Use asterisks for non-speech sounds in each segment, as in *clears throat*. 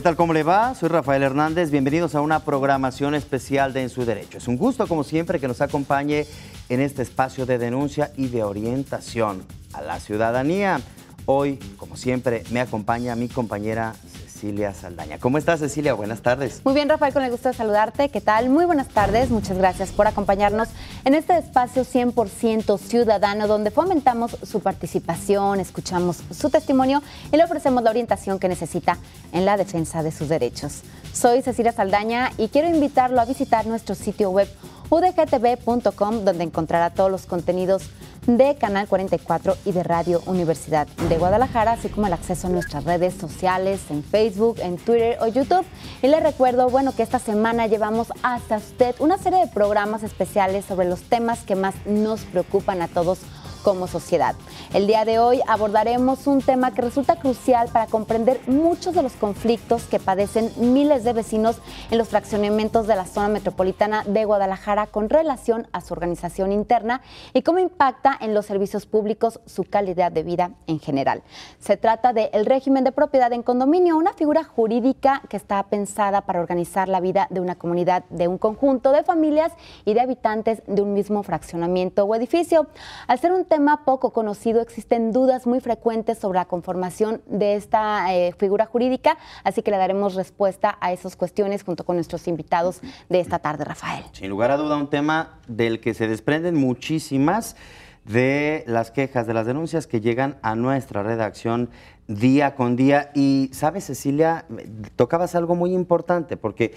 ¿Qué tal? ¿Cómo le va? Soy Rafael Hernández. Bienvenidos a una programación especial de En su Derecho. Es un gusto, como siempre, que nos acompañe en este espacio de denuncia y de orientación a la ciudadanía. Hoy, como siempre, me acompaña mi compañera Cecilia Saldaña. ¿Cómo estás, Cecilia? Buenas tardes. Muy bien, Rafael, con el gusto de saludarte. ¿Qué tal? Muy buenas tardes. Muchas gracias por acompañarnos en este espacio 100% ciudadano, donde fomentamos su participación, escuchamos su testimonio y le ofrecemos la orientación que necesita en la defensa de sus derechos. Soy Cecilia Saldaña y quiero invitarlo a visitar nuestro sitio web udgtv.com, donde encontrará todos los contenidos de Canal 44 y de Radio Universidad de Guadalajara, así como el acceso a nuestras redes sociales en Facebook, en Twitter o YouTube. Y les recuerdo, bueno, que esta semana llevamos hasta usted una serie de programas especiales sobre los temas que más nos preocupan a todos como sociedad. El día de hoy abordaremos un tema que resulta crucial para comprender muchos de los conflictos que padecen miles de vecinos en los fraccionamientos de la zona metropolitana de Guadalajara con relación a su organización interna y cómo impacta en los servicios públicos su calidad de vida en general. Se trata del el régimen de propiedad en condominio, una figura jurídica que está pensada para organizar la vida de una comunidad, de un conjunto de familias y de habitantes de un mismo fraccionamiento o edificio. Al ser un tema poco conocido, existen dudas muy frecuentes sobre la conformación de esta eh, figura jurídica, así que le daremos respuesta a esas cuestiones junto con nuestros invitados de esta tarde, Rafael. Sin lugar a duda, un tema del que se desprenden muchísimas de las quejas, de las denuncias que llegan a nuestra redacción día con día. Y, ¿sabes, Cecilia? Tocabas algo muy importante, porque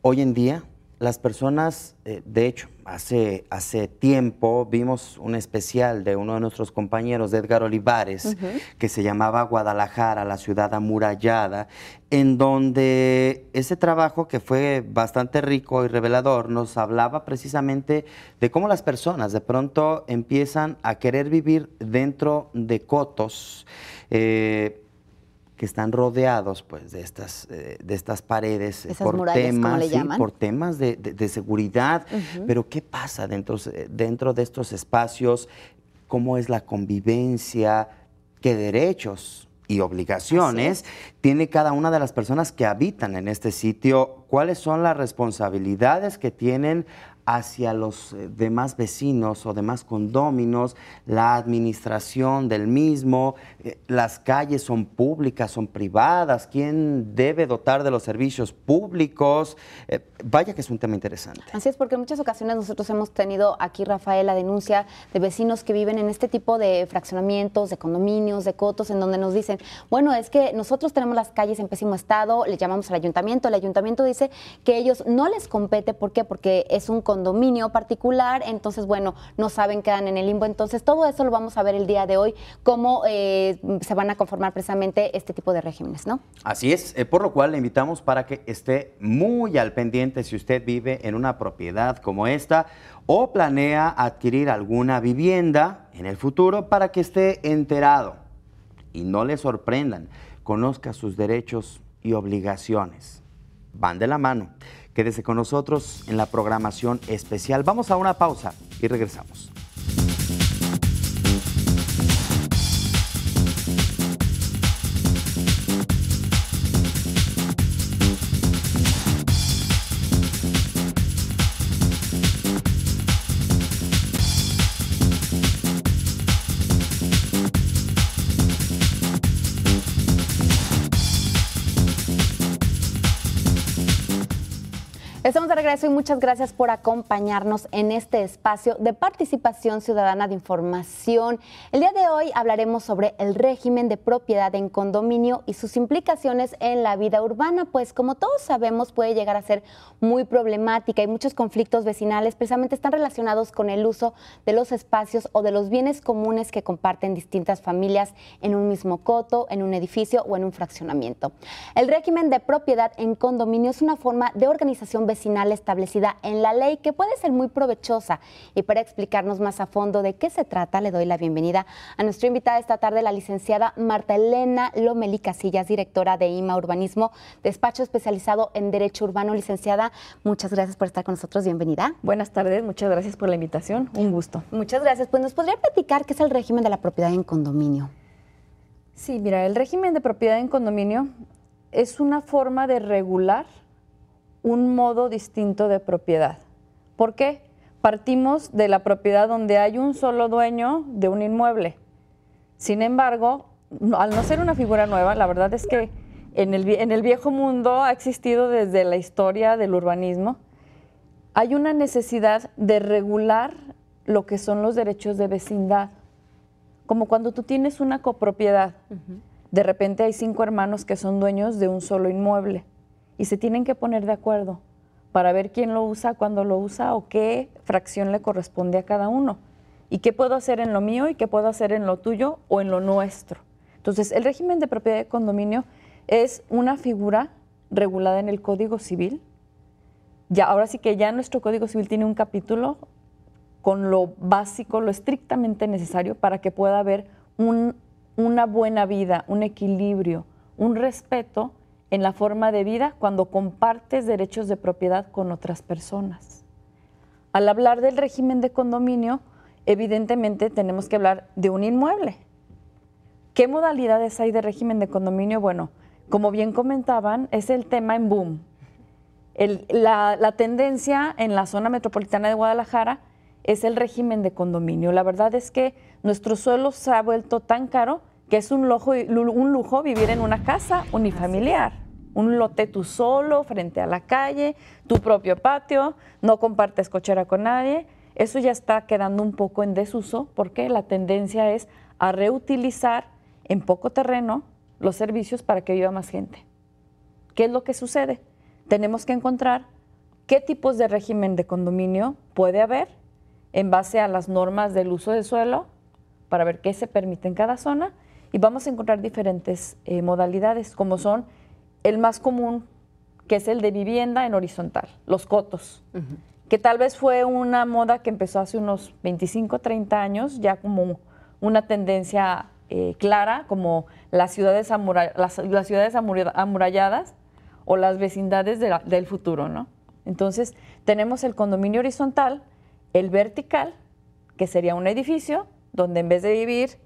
hoy en día las personas, eh, de hecho, hace, hace tiempo vimos un especial de uno de nuestros compañeros, Edgar Olivares, que se llamaba Guadalajara, la ciudad amurallada, en donde ese trabajo, que fue bastante rico y revelador, nos hablaba precisamente de cómo las personas de pronto empiezan a querer vivir dentro de cotos. Eh, que están rodeados pues, de, estas, eh, de estas paredes eh, por, temas, de, seguridad. Pero ¿qué pasa dentro, eh, dentro de estos espacios? ¿Cómo es la convivencia? ¿Qué derechos y obligaciones tiene cada una de las personas que habitan en este sitio, cuáles son las responsabilidades que tienen hacia los demás vecinos o demás condóminos, la administración del mismo, eh, las calles son públicas, son privadas, quién debe dotar de los servicios públicos. Eh, vaya que es un tema interesante. Así es, porque en muchas ocasiones nosotros hemos tenido aquí, Rafael, la denuncia de vecinos que viven en este tipo de fraccionamientos, de condominios, de cotos, en donde nos dicen, bueno, es que nosotros tenemos las calles en pésimo estado, le llamamos al ayuntamiento, el ayuntamiento dice que ellos no les compete, ¿por qué? Porque es un condominio particular, entonces, bueno, no saben, quedan en el limbo, entonces todo eso lo vamos a ver el día de hoy, cómo... Eh, se van a conformar precisamente este tipo de regímenes, ¿no? Así es, eh, por lo cual le invitamos para que esté muy al pendiente si usted vive en una propiedad como esta o planea adquirir alguna vivienda en el futuro para que esté enterado y no le sorprendan, conozca sus derechos y obligaciones. Van de la mano. Quédese con nosotros en la programación especial. Vamos a una pausa y regresamos. y muchas gracias por acompañarnos en este espacio de participación ciudadana de información. El día de hoy hablaremos sobre el régimen de propiedad en condominio y sus implicaciones en la vida urbana, pues como todos sabemos puede llegar a ser muy problemática y muchos conflictos vecinales precisamente están relacionados con el uso de los espacios o de los bienes comunes que comparten distintas familias en un mismo coto, en un edificio o en un fraccionamiento. El régimen de propiedad en condominio es una forma de organización vecinal establecida en la ley que puede ser muy provechosa. Y para explicarnos más a fondo de qué se trata, le doy la bienvenida a nuestra invitada esta tarde, la licenciada Marta Elena Lomeli Casillas, directora de IMA Urbanismo, despacho especializado en Derecho Urbano. Licenciada, muchas gracias por estar con nosotros. Bienvenida. Buenas tardes, muchas gracias por la invitación. Un gusto. Muchas gracias. Pues nos podría platicar qué es el régimen de la propiedad en condominio. Sí, mira, el régimen de propiedad en condominio es una forma de regular un modo distinto de propiedad. ¿Por qué? Partimos de la propiedad donde hay un solo dueño de un inmueble. Sin embargo, al no ser una figura nueva, la verdad es que en el, viejo mundo ha existido desde la historia del urbanismo, hay una necesidad de regular lo que son los derechos de vecindad. Como cuando tú tienes una copropiedad, de repente hay cinco hermanos que son dueños de un solo inmueble y se tienen que poner de acuerdo para ver quién lo usa, cuándo lo usa o qué fracción le corresponde a cada uno. Y qué puedo hacer en lo mío y qué puedo hacer en lo tuyo o en lo nuestro. Entonces, el régimen de propiedad de condominio es una figura regulada en el Código Civil. Ya, ahora sí que ya nuestro Código Civil tiene un capítulo con lo básico, lo estrictamente necesario para que pueda haber una buena vida, un equilibrio, un respeto en la forma de vida cuando compartes derechos de propiedad con otras personas. Al hablar del régimen de condominio, evidentemente tenemos que hablar de un inmueble. ¿Qué modalidades hay de régimen de condominio? Bueno, como bien comentaban, es el tema en boom. la tendencia en la zona metropolitana de Guadalajara es el régimen de condominio. La verdad es que nuestro suelo se ha vuelto tan caro que es un lujo, un lujo vivir en una casa unifamiliar, un lote tú solo, frente a la calle, tu propio patio, no compartes cochera con nadie. Eso ya está quedando un poco en desuso porque la tendencia es a reutilizar en poco terreno los servicios para que viva más gente. ¿Qué es lo que sucede? Tenemos que encontrar qué tipos de régimen de condominio puede haber en base a las normas del uso de suelo para ver qué se permite en cada zona y vamos a encontrar diferentes eh, modalidades, como son el más común, que es el de vivienda en horizontal, los cotos, que tal vez fue una moda que empezó hace unos 25, 30 años, ya como una tendencia eh, clara, como las ciudades, amuralladas o las vecindades del futuro, Entonces, tenemos el condominio horizontal, el vertical, que sería un edificio donde en vez de vivir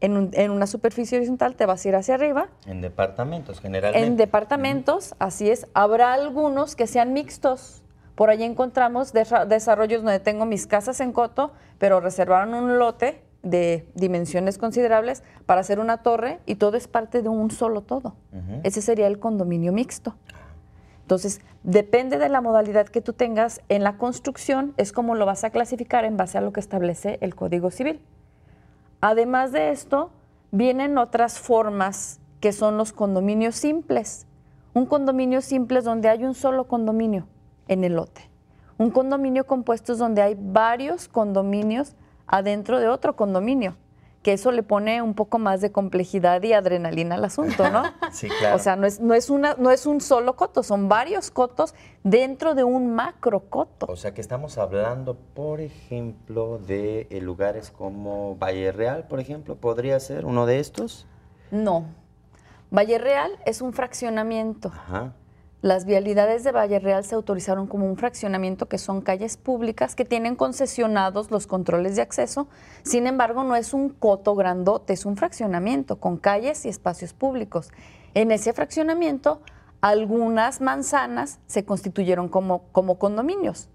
en, una superficie horizontal te vas a ir hacia arriba. En departamentos, generalmente. En departamentos, así es. Habrá algunos que sean mixtos. Por ahí encontramos desarrollos donde tengo mis casas en Coto, pero reservaron un lote de dimensiones considerables para hacer una torre y todo es parte de un solo todo. Ese sería el condominio mixto. Entonces, depende de la modalidad que tú tengas en la construcción, es como lo vas a clasificar en base a lo que establece el Código Civil. Además de esto, vienen otras formas que son los condominios simples. Un condominio simple es donde hay un solo condominio en el lote. Un condominio compuesto es donde hay varios condominios adentro de otro condominio que eso le pone un poco más de complejidad y adrenalina al asunto, ¿no? *laughs* sí, claro. O sea, no es, una, no es un solo coto, son varios cotos dentro de un macro coto. O sea, que estamos hablando, por ejemplo, de eh, lugares como Valle Real, por ejemplo, ¿podría ser uno de estos? No. Valle Real es un fraccionamiento. Ajá. Las vialidades de Valle Real se autorizaron como un fraccionamiento que son calles públicas que tienen concesionados los controles de acceso. Sin embargo, no es un coto grandote, es un fraccionamiento con calles y espacios públicos. En ese fraccionamiento, algunas manzanas se constituyeron como, como condominios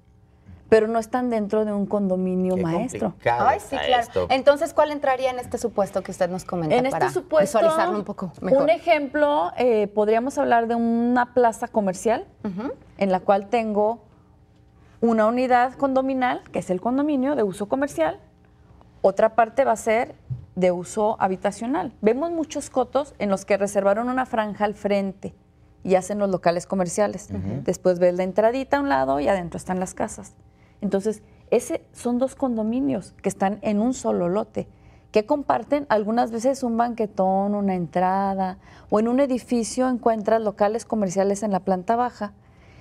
pero no están dentro de un condominio maestro. sí, claro. Entonces, ¿cuál entraría en este supuesto que usted nos comenta? para este visualizarlo un poco mejor? Un ejemplo, eh, podríamos hablar de una plaza comercial en la cual tengo una unidad condominal, que es el condominio de uso comercial, otra parte va a ser de uso habitacional. Vemos muchos cotos en los que reservaron una franja al frente y hacen los locales comerciales. Después ves la entradita a un lado y adentro están las casas. Entonces, ese son dos condominios que están en un solo lote, que comparten algunas veces un banquetón, una entrada, o en un edificio encuentras locales comerciales en la planta baja,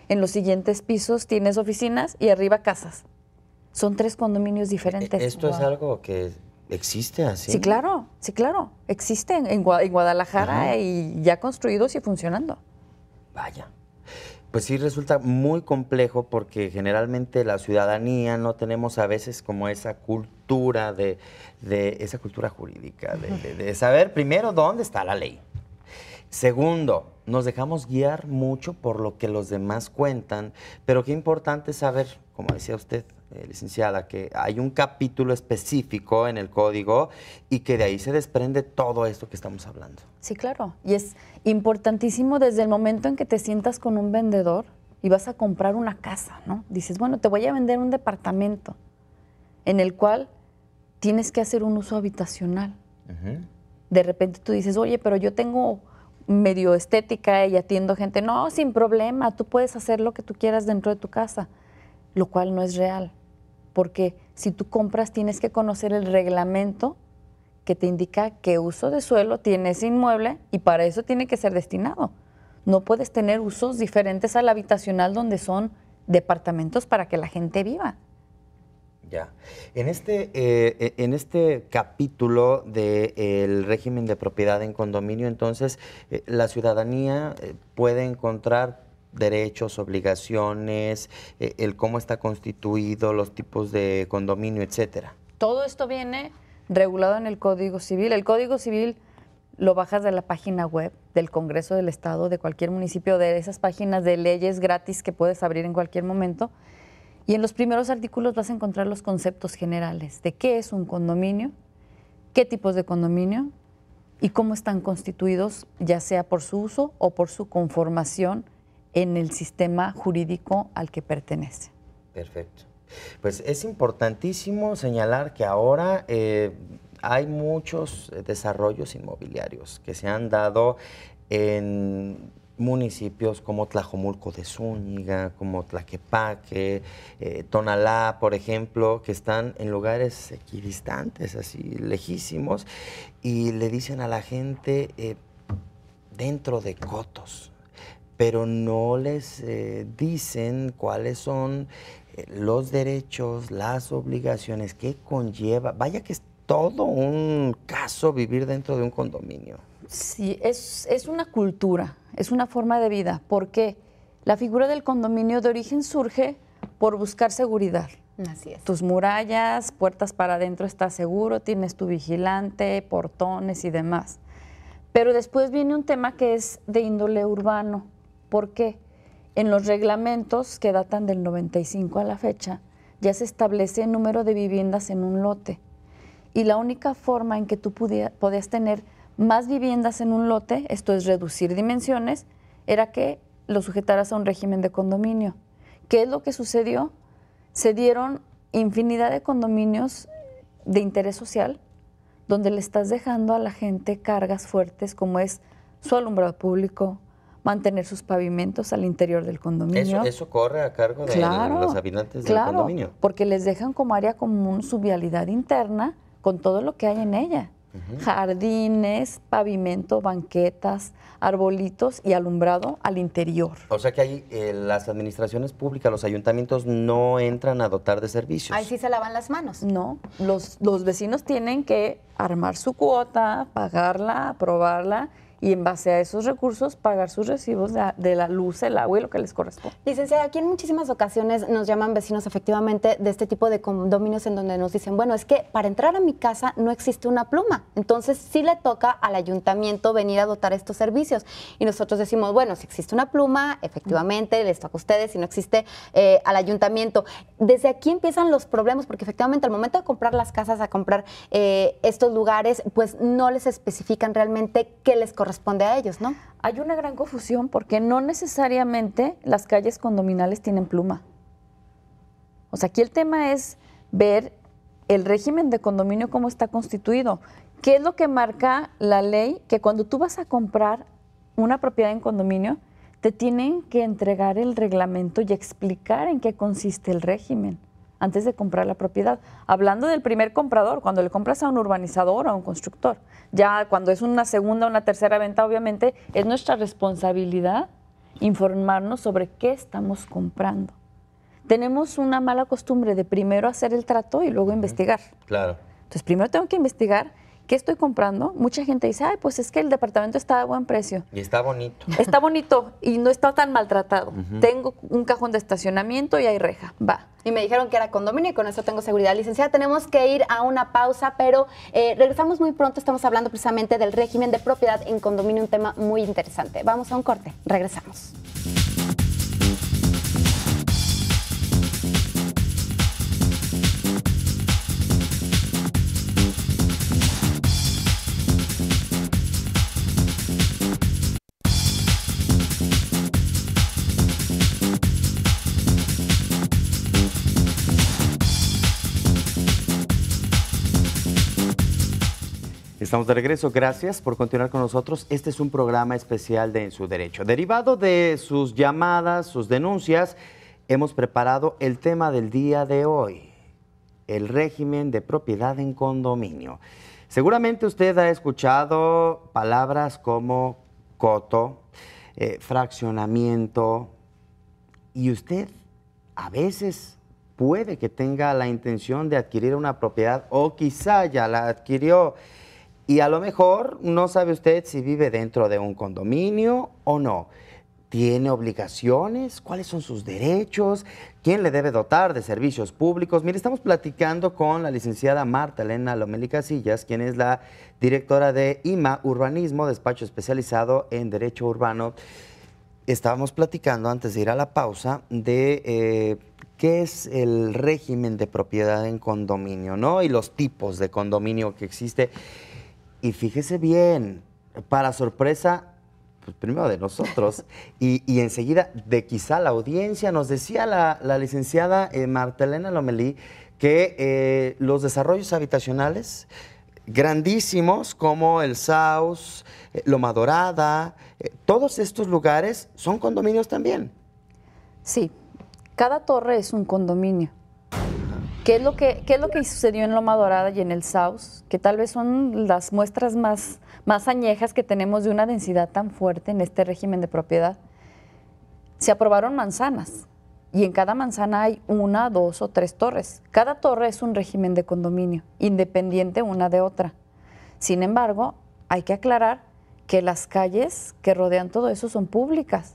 en los siguientes pisos tienes oficinas y arriba casas. Son tres condominios e-, e-, diferentes. ¿Esto es algo que existe así? Sí, claro, sí, claro. Existen en, Guadalajara y ya construidos y funcionando. Vaya pues sí resulta muy complejo porque generalmente la ciudadanía no tenemos a veces como esa cultura de, esa cultura jurídica, de, de saber primero dónde está la ley. Segundo, nos dejamos guiar mucho por lo que los demás cuentan, pero qué importante saber, como decía usted eh, licenciada, que hay un capítulo específico en el código y que de ahí se desprende todo esto que estamos hablando. Sí, claro. Y es importantísimo desde el momento en que te sientas con un vendedor y vas a comprar una casa, ¿no? Dices, bueno, te voy a vender un departamento en el cual tienes que hacer un uso habitacional. De repente tú dices, oye, pero yo tengo medio estética y atiendo gente. No, sin problema, tú puedes hacer lo que tú quieras dentro de tu casa, lo cual no es real porque si tú compras tienes que conocer el reglamento que te indica qué uso de suelo tiene ese inmueble y para eso tiene que ser destinado. No puedes tener usos diferentes al habitacional donde son departamentos para que la gente viva. Ya. En este, eh, en este capítulo del eh, régimen de propiedad en condominio, entonces, eh, la ciudadanía puede encontrar derechos, obligaciones, eh, el cómo está constituido, los tipos de condominio, etcétera. Todo esto viene regulado en el Código Civil. El Código Civil lo bajas de la página web del Congreso del Estado, de cualquier municipio, de esas páginas de leyes gratis que puedes abrir en cualquier momento. Y en los primeros artículos vas a encontrar los conceptos generales de qué es un condominio, qué tipos de condominio y cómo están constituidos, ya sea por su uso o por su conformación en el sistema jurídico al que pertenece. Perfecto. Pues es importantísimo señalar que ahora eh, hay muchos desarrollos inmobiliarios que se han dado en municipios como Tlajomulco de Zúñiga, como Tlaquepaque, eh, Tonalá, por ejemplo, que están en lugares equidistantes, así lejísimos, y le dicen a la gente eh, dentro de cotos, pero no les eh, dicen cuáles son eh, los derechos, las obligaciones, qué conlleva. Vaya que es todo un caso vivir dentro de un condominio. Sí, es, una cultura, es una forma de vida, porque la figura del condominio de origen surge por buscar seguridad. Así es. Tus murallas, puertas para adentro estás seguro, tienes tu vigilante, portones y demás. Pero después viene un tema que es de índole urbano, porque En los reglamentos que datan del 95 a la fecha, ya se establece el número de viviendas en un lote. Y la única forma en que tú podías tener más viviendas en un lote, esto es reducir dimensiones, era que lo sujetaras a un régimen de condominio. ¿Qué es lo que sucedió? Se dieron infinidad de condominios de interés social donde le estás dejando a la gente cargas fuertes como es su alumbrado público, mantener sus pavimentos al interior del condominio. Eso, corre a cargo de los habitantes del condominio. Porque les dejan como área común su vialidad interna con todo lo que hay en ella. Jardines, pavimento, banquetas, arbolitos y alumbrado al interior. O sea que ahí eh, las administraciones públicas, los ayuntamientos no entran a dotar de servicios. Ahí sí se lavan las manos. No, los, los vecinos tienen que armar su cuota, pagarla, aprobarla y en base a esos recursos pagar sus recibos de la, luz, el agua y lo que les corresponde. Licenciada, aquí en muchísimas ocasiones nos llaman vecinos efectivamente de este tipo de condominios en donde nos dicen, bueno, es que para entrar a mi casa no existe una pluma, entonces sí le toca al ayuntamiento venir a dotar estos servicios. Y nosotros decimos, bueno, si existe una pluma, efectivamente les toca a ustedes, si no existe eh, al ayuntamiento. Desde aquí empiezan los problemas, porque efectivamente al momento de comprar las casas, a comprar eh, estos lugares, pues no les especifican realmente qué les corresponde Responde a ellos, ¿no? Hay una gran confusión porque no necesariamente las calles condominales tienen pluma. O sea, aquí el tema es ver el régimen de condominio cómo está constituido. ¿Qué es lo que marca la ley? Que cuando tú vas a comprar una propiedad en condominio, te tienen que entregar el reglamento y explicar en qué consiste el régimen antes de comprar la propiedad. Hablando del primer comprador, cuando le compras a un urbanizador o a un constructor, ya cuando es una segunda o una tercera venta, obviamente es nuestra responsabilidad informarnos sobre qué estamos comprando. Tenemos una mala costumbre de primero hacer el trato y luego investigar. Claro. Entonces, primero tengo que investigar ¿qué estoy comprando? Mucha gente dice, ay, pues es que el departamento está a buen precio. Y está bonito. *laughs* Está bonito y no está tan maltratado. Tengo un cajón de estacionamiento y hay reja. Va. Y me dijeron que era condominio y con eso tengo seguridad. Licenciada, tenemos que ir a una pausa, pero eh, regresamos muy pronto. Estamos hablando precisamente del régimen de propiedad en condominio, un tema muy interesante. Vamos a un corte. Regresamos. Estamos de regreso, gracias por continuar con nosotros. Este es un programa especial de En su Derecho. Derivado de sus llamadas, sus denuncias, hemos preparado el tema del día de hoy, el régimen de propiedad en condominio. Seguramente usted ha escuchado palabras como coto, eh, fraccionamiento, y usted a veces puede que tenga la intención de adquirir una propiedad o quizá ya la adquirió. Y a lo mejor no sabe usted si vive dentro de un condominio o no. ¿Tiene obligaciones? ¿Cuáles son sus derechos? ¿Quién le debe dotar de servicios públicos? Mire, estamos platicando con la licenciada Marta Elena Lomeli Casillas, quien es la directora de IMA Urbanismo, despacho especializado en Derecho Urbano. Estábamos platicando antes de ir a la pausa de eh, qué es el régimen de propiedad en condominio, ¿no? Y los tipos de condominio que existe. Y fíjese bien, para sorpresa, pues, primero de nosotros, *laughs* y, enseguida de quizá la audiencia, nos decía la, licenciada eh, Martelena Lomelí que eh, los desarrollos habitacionales grandísimos como el Saus, eh, Loma Dorada, todos estos lugares son condominios también. Sí, cada torre es un condominio. ¿Qué es, lo que, es lo que sucedió en Loma Dorada y en el Saus? Que tal vez son las muestras más, más añejas que tenemos de una densidad tan fuerte en este régimen de propiedad. Se aprobaron manzanas y en cada manzana hay una, dos o tres torres. Cada torre es un régimen de condominio, independiente una de otra. Sin embargo, hay que aclarar que las calles que rodean todo eso son públicas.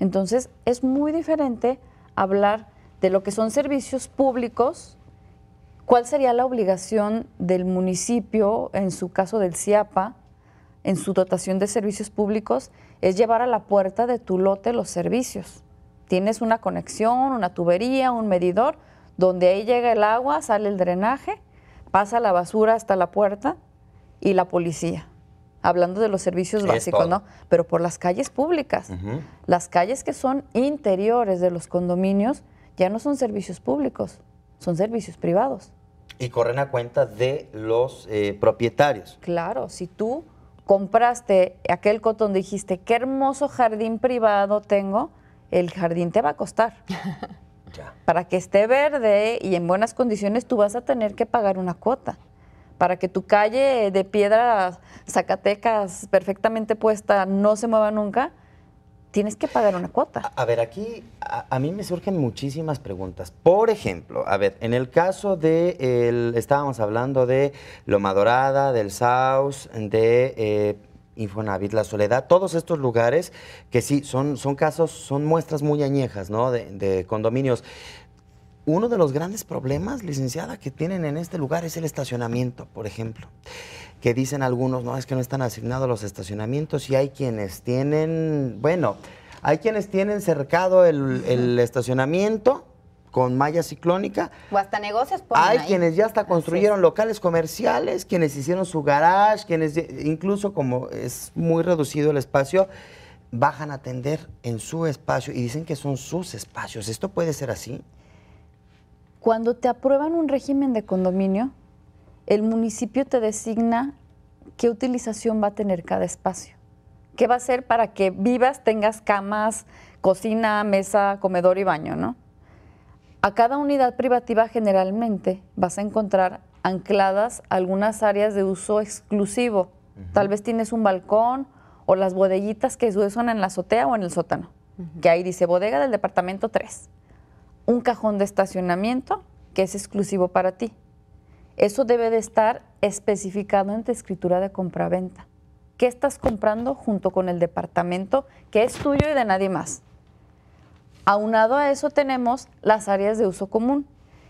Entonces, es muy diferente hablar de lo que son servicios públicos ¿Cuál sería la obligación del municipio, en su caso del CIAPA, en su dotación de servicios públicos, es llevar a la puerta de tu lote los servicios? Tienes una conexión, una tubería, un medidor, donde ahí llega el agua, sale el drenaje, pasa la basura hasta la puerta y la policía. Hablando de los servicios básicos, ¿no? Pero por las calles públicas. Las calles que son interiores de los condominios ya no son servicios públicos, son servicios privados y corren a cuenta de los eh, propietarios. Claro, si tú compraste aquel cotón, dijiste, qué hermoso jardín privado tengo, el jardín te va a costar. *laughs* Para que esté verde y en buenas condiciones, tú vas a tener que pagar una cuota. Para que tu calle de piedras Zacatecas perfectamente puesta no se mueva nunca, tienes que pagar una cuota. A, ver, aquí a, mí me surgen muchísimas preguntas. Por ejemplo, a ver, en el caso de, estábamos hablando de Loma Dorada, del Saus, de... Eh, Infonavit, La Soledad, todos estos lugares que sí, son, son casos, son muestras muy añejas, ¿no? de, de condominios. Uno de los grandes problemas, licenciada, que tienen en este lugar es el estacionamiento, por ejemplo que dicen algunos, no, es que no están asignados los estacionamientos y hay quienes tienen, bueno, hay quienes tienen cercado el, estacionamiento con malla ciclónica. O hasta negocios ponen Hay quienes ya hasta construyeron locales comerciales, quienes hicieron su garage, quienes incluso como es muy reducido el espacio, bajan a atender en su espacio y dicen que son sus espacios. ¿Esto puede ser así? Cuando te aprueban un régimen de condominio, el municipio te designa qué utilización va a tener cada espacio. ¿Qué va a ser para que vivas, tengas camas, cocina, mesa, comedor y baño, no? A cada unidad privativa generalmente vas a encontrar ancladas algunas áreas de uso exclusivo. Tal vez tienes un balcón o las bodeguitas que son en la azotea o en el sótano, que ahí dice bodega del departamento 3. Un cajón de estacionamiento que es exclusivo para ti. Eso debe de estar especificado en tu escritura de compraventa. ¿Qué estás comprando junto con el departamento que es tuyo y de nadie más? Aunado a eso tenemos las áreas de uso común.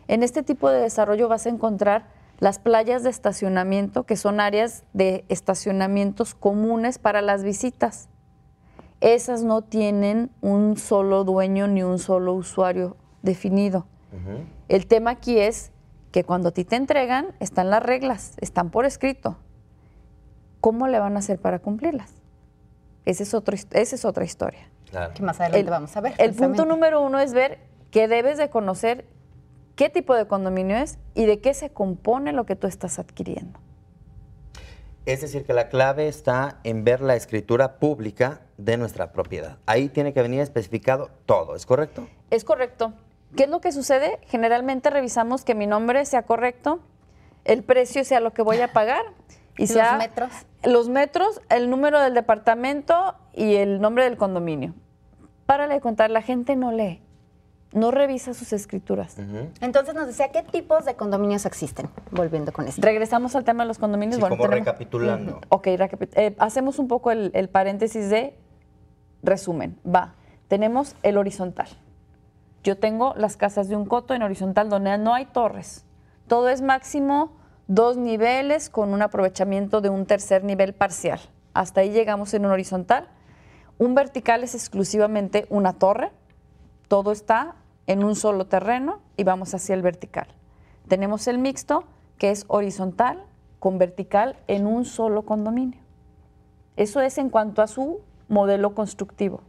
En este tipo de desarrollo vas a encontrar las playas de estacionamiento, que son áreas de estacionamientos comunes para las visitas. Esas no tienen un solo dueño ni un solo usuario definido. El tema aquí es que cuando a ti te entregan están las reglas, están por escrito. ¿Cómo le van a hacer para cumplirlas? Ese es esa es otra historia. más adelante vamos a ver. El punto número uno es ver que debes de conocer qué tipo de condominio es y de qué se compone lo que tú estás adquiriendo. Es decir, que la clave está en ver la escritura pública de nuestra propiedad. Ahí tiene que venir especificado todo, ¿es correcto? Es correcto. ¿Qué es lo que sucede? Generalmente revisamos que mi nombre sea correcto, el precio sea lo que voy a pagar y sea los metros, los metros el número del departamento y el nombre del condominio. Para de contar, la gente no lee, no revisa sus escrituras. Entonces nos decía qué tipos de condominios existen, volviendo con esto. Regresamos al tema de los condominios. Sí, como recapitulando. Ok, eh, hacemos un poco el paréntesis de resumen. Va, tenemos el horizontal yo tengo las casas de un coto en horizontal donde no hay torres. Todo es máximo dos niveles con un aprovechamiento de un tercer nivel parcial. Hasta ahí llegamos en un horizontal. Un vertical es exclusivamente una torre. Todo está en un solo terreno y vamos hacia el vertical. Tenemos el mixto que es horizontal con vertical en un solo condominio. Eso es en cuanto a su modelo constructivo.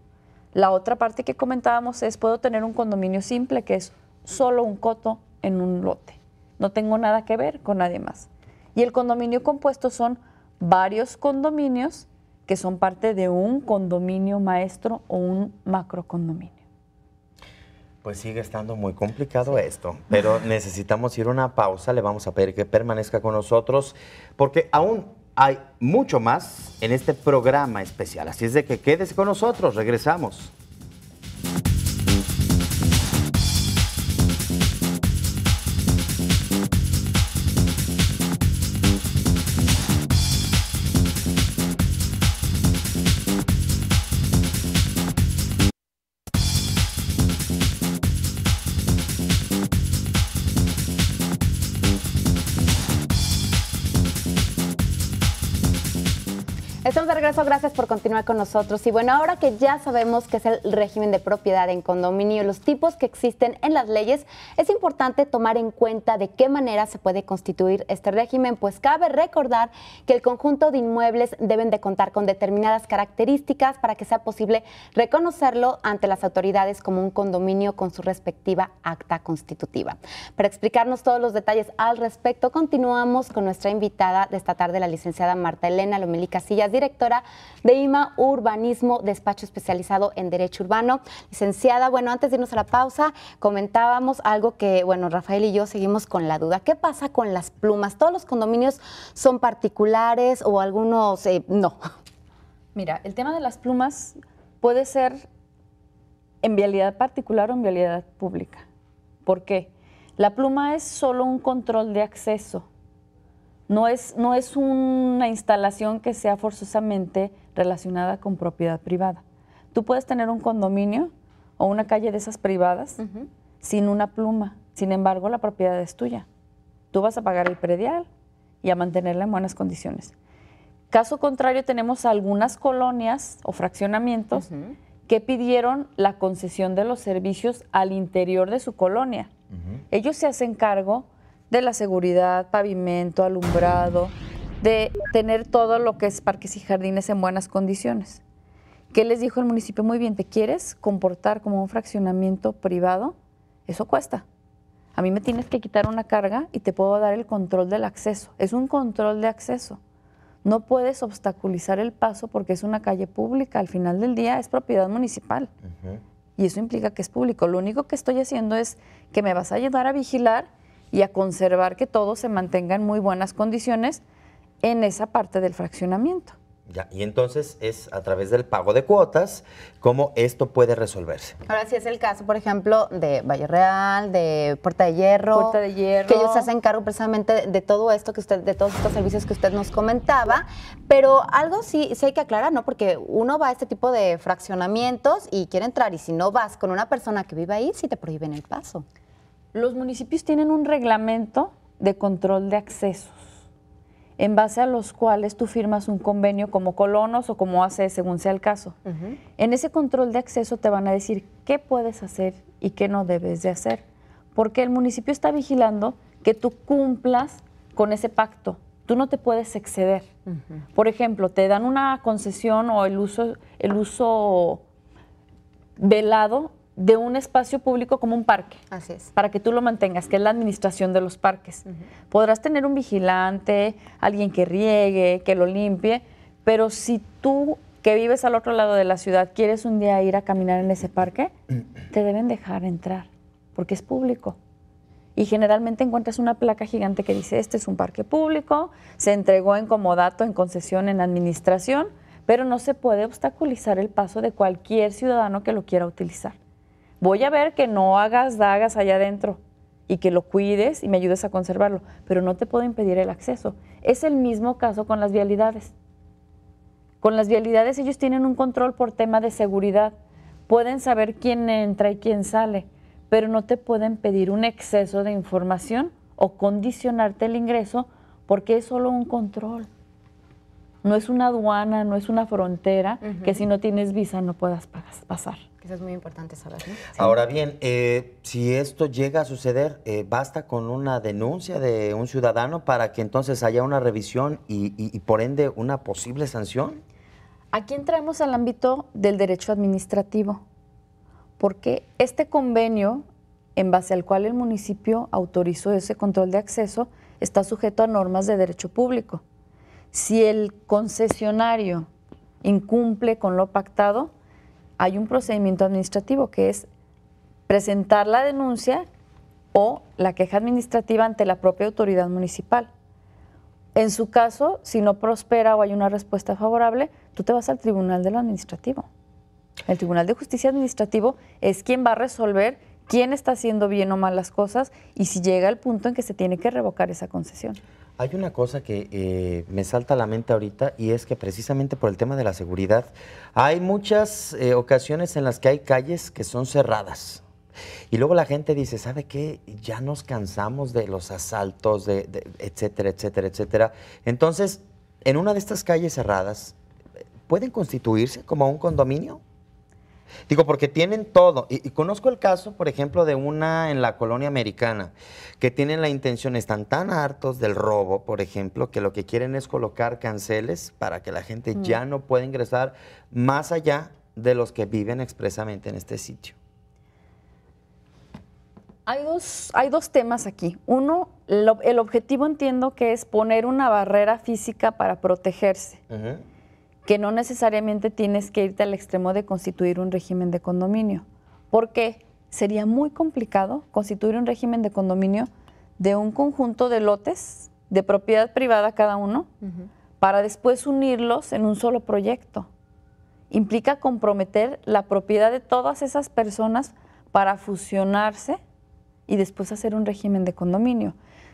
La otra parte que comentábamos es, puedo tener un condominio simple que es solo un coto en un lote. No tengo nada que ver con nadie más. Y el condominio compuesto son varios condominios que son parte de un condominio maestro o un macro condominio. Pues sigue estando muy complicado esto, pero necesitamos ir a una pausa, le vamos a pedir que permanezca con nosotros, porque aún hay mucho más en este programa especial. Así es de que quédese con nosotros, regresamos. regreso, gracias por continuar con nosotros. Y bueno, ahora que ya sabemos qué es el régimen de propiedad en condominio, los tipos que existen en las leyes, es importante tomar en cuenta de qué manera se puede constituir este régimen, pues cabe recordar que el conjunto de inmuebles deben de contar con determinadas características para que sea posible reconocerlo ante las autoridades como un condominio con su respectiva acta constitutiva. Para explicarnos todos los detalles al respecto, continuamos con nuestra invitada de esta tarde, la licenciada Marta Elena Lomelí Casillas, directora de IMA Urbanismo, despacho especializado en Derecho Urbano. Licenciada, bueno, antes de irnos a la pausa, comentábamos algo que, bueno, Rafael y yo seguimos con la duda. ¿Qué pasa con las plumas? ¿Todos los condominios son particulares o algunos eh, no? Mira, el tema de las plumas puede ser en vialidad particular o en vialidad pública. ¿Por qué? La pluma es solo un control de acceso no es, no es una instalación que sea forzosamente relacionada con propiedad privada. Tú puedes tener un condominio o una calle de esas privadas sin una pluma. Sin embargo, la propiedad es tuya. Tú vas a pagar el predial y a mantenerla en buenas condiciones. Caso contrario, tenemos algunas colonias o fraccionamientos que pidieron la concesión de los servicios al interior de su colonia. Ellos se hacen cargo de la seguridad, pavimento, alumbrado, de tener todo lo que es parques y jardines en buenas condiciones. ¿Qué les dijo el municipio? Muy bien, ¿te quieres comportar como un fraccionamiento privado? Eso cuesta. A mí me tienes que quitar una carga y te puedo dar el control del acceso. Es un control de acceso. No puedes obstaculizar el paso porque es una calle pública. Al final del día es propiedad municipal. Y eso implica que es público. Lo único que estoy haciendo es que me vas a ayudar a vigilar y a conservar que todo se mantenga en muy buenas condiciones en esa parte del fraccionamiento. Ya, y entonces es a través del pago de cuotas cómo esto puede resolverse. Ahora si es el caso, por ejemplo, de Valle Real, de Puerta de Hierro. Que ellos se hacen cargo precisamente de todo esto que usted, de todos estos servicios que usted nos comentaba. Pero algo sí, sí hay que aclarar, ¿no? Porque uno va a este tipo de fraccionamientos y quiere entrar, y si no vas con una persona que vive ahí, sí te prohíben el paso los municipios tienen un reglamento de control de accesos, en base a los cuales tú firmas un convenio como colonos o como hace según sea el caso. En ese control de acceso te van a decir qué puedes hacer y qué no debes de hacer, porque el municipio está vigilando que tú cumplas con ese pacto. Tú no te puedes exceder. Por ejemplo, te dan una concesión o el uso, el uso velado de un espacio público como un parque. Para que tú lo mantengas, que es la administración de los parques. Podrás tener un vigilante, alguien que riegue, que lo limpie, pero si tú que vives al otro lado de la ciudad quieres un día ir a caminar en ese parque, *clears throat* te deben dejar entrar, porque es público. Y generalmente encuentras una placa gigante que dice, este es un parque público, se entregó en comodato, en concesión, en administración, pero no se puede obstaculizar el paso de cualquier ciudadano que lo quiera utilizar voy a ver que no hagas dagas allá adentro y que lo cuides y me ayudes a conservarlo, pero no te puedo impedir el acceso. Es el mismo caso con las vialidades. Con las vialidades ellos tienen un control por tema de seguridad. Pueden saber quién entra y quién sale, pero no te pueden pedir un exceso de información o condicionarte el ingreso porque es solo un control. No es una aduana, no es una frontera que si no tienes visa no puedas pasar. Eso es muy importante saber. Ahora bien, eh, si esto llega a suceder, eh, ¿basta con una denuncia de un ciudadano para que entonces haya una revisión y, y por ende una posible sanción? Aquí entramos al ámbito del derecho administrativo, porque este convenio en base al cual el municipio autorizó ese control de acceso está sujeto a normas de derecho público. Si el concesionario incumple con lo pactado, hay un procedimiento administrativo que es presentar la denuncia o la queja administrativa ante la propia autoridad municipal. En su caso, si no prospera o hay una respuesta favorable, tú te vas al Tribunal de lo Administrativo. El Tribunal de Justicia Administrativo es quien va a resolver quién está haciendo bien o mal las cosas y si llega el punto en que se tiene que revocar esa concesión. Hay una cosa que eh, me salta a la mente ahorita y es que precisamente por el tema de la seguridad, hay muchas eh, ocasiones en las que hay calles que son cerradas. Y luego la gente dice, ¿sabe qué? Ya nos cansamos de los asaltos, de, etcétera, etcétera, etcétera. Entonces, en una de estas calles cerradas, ¿pueden constituirse como un condominio? Digo, porque tienen todo. Y, conozco el caso, por ejemplo, de una en la colonia americana, que tienen la intención, están tan hartos del robo, por ejemplo, que lo que quieren es colocar canceles para que la gente mm. ya no pueda ingresar más allá de los que viven expresamente en este sitio. Hay dos, hay dos temas aquí. Uno, el objetivo entiendo que es poner una barrera física para protegerse que no necesariamente tienes que irte al extremo de constituir un régimen de condominio, porque sería muy complicado constituir un régimen de condominio de un conjunto de lotes de propiedad privada cada uno para después unirlos en un solo proyecto. Implica comprometer la propiedad de todas esas personas para fusionarse y después hacer un régimen de condominio.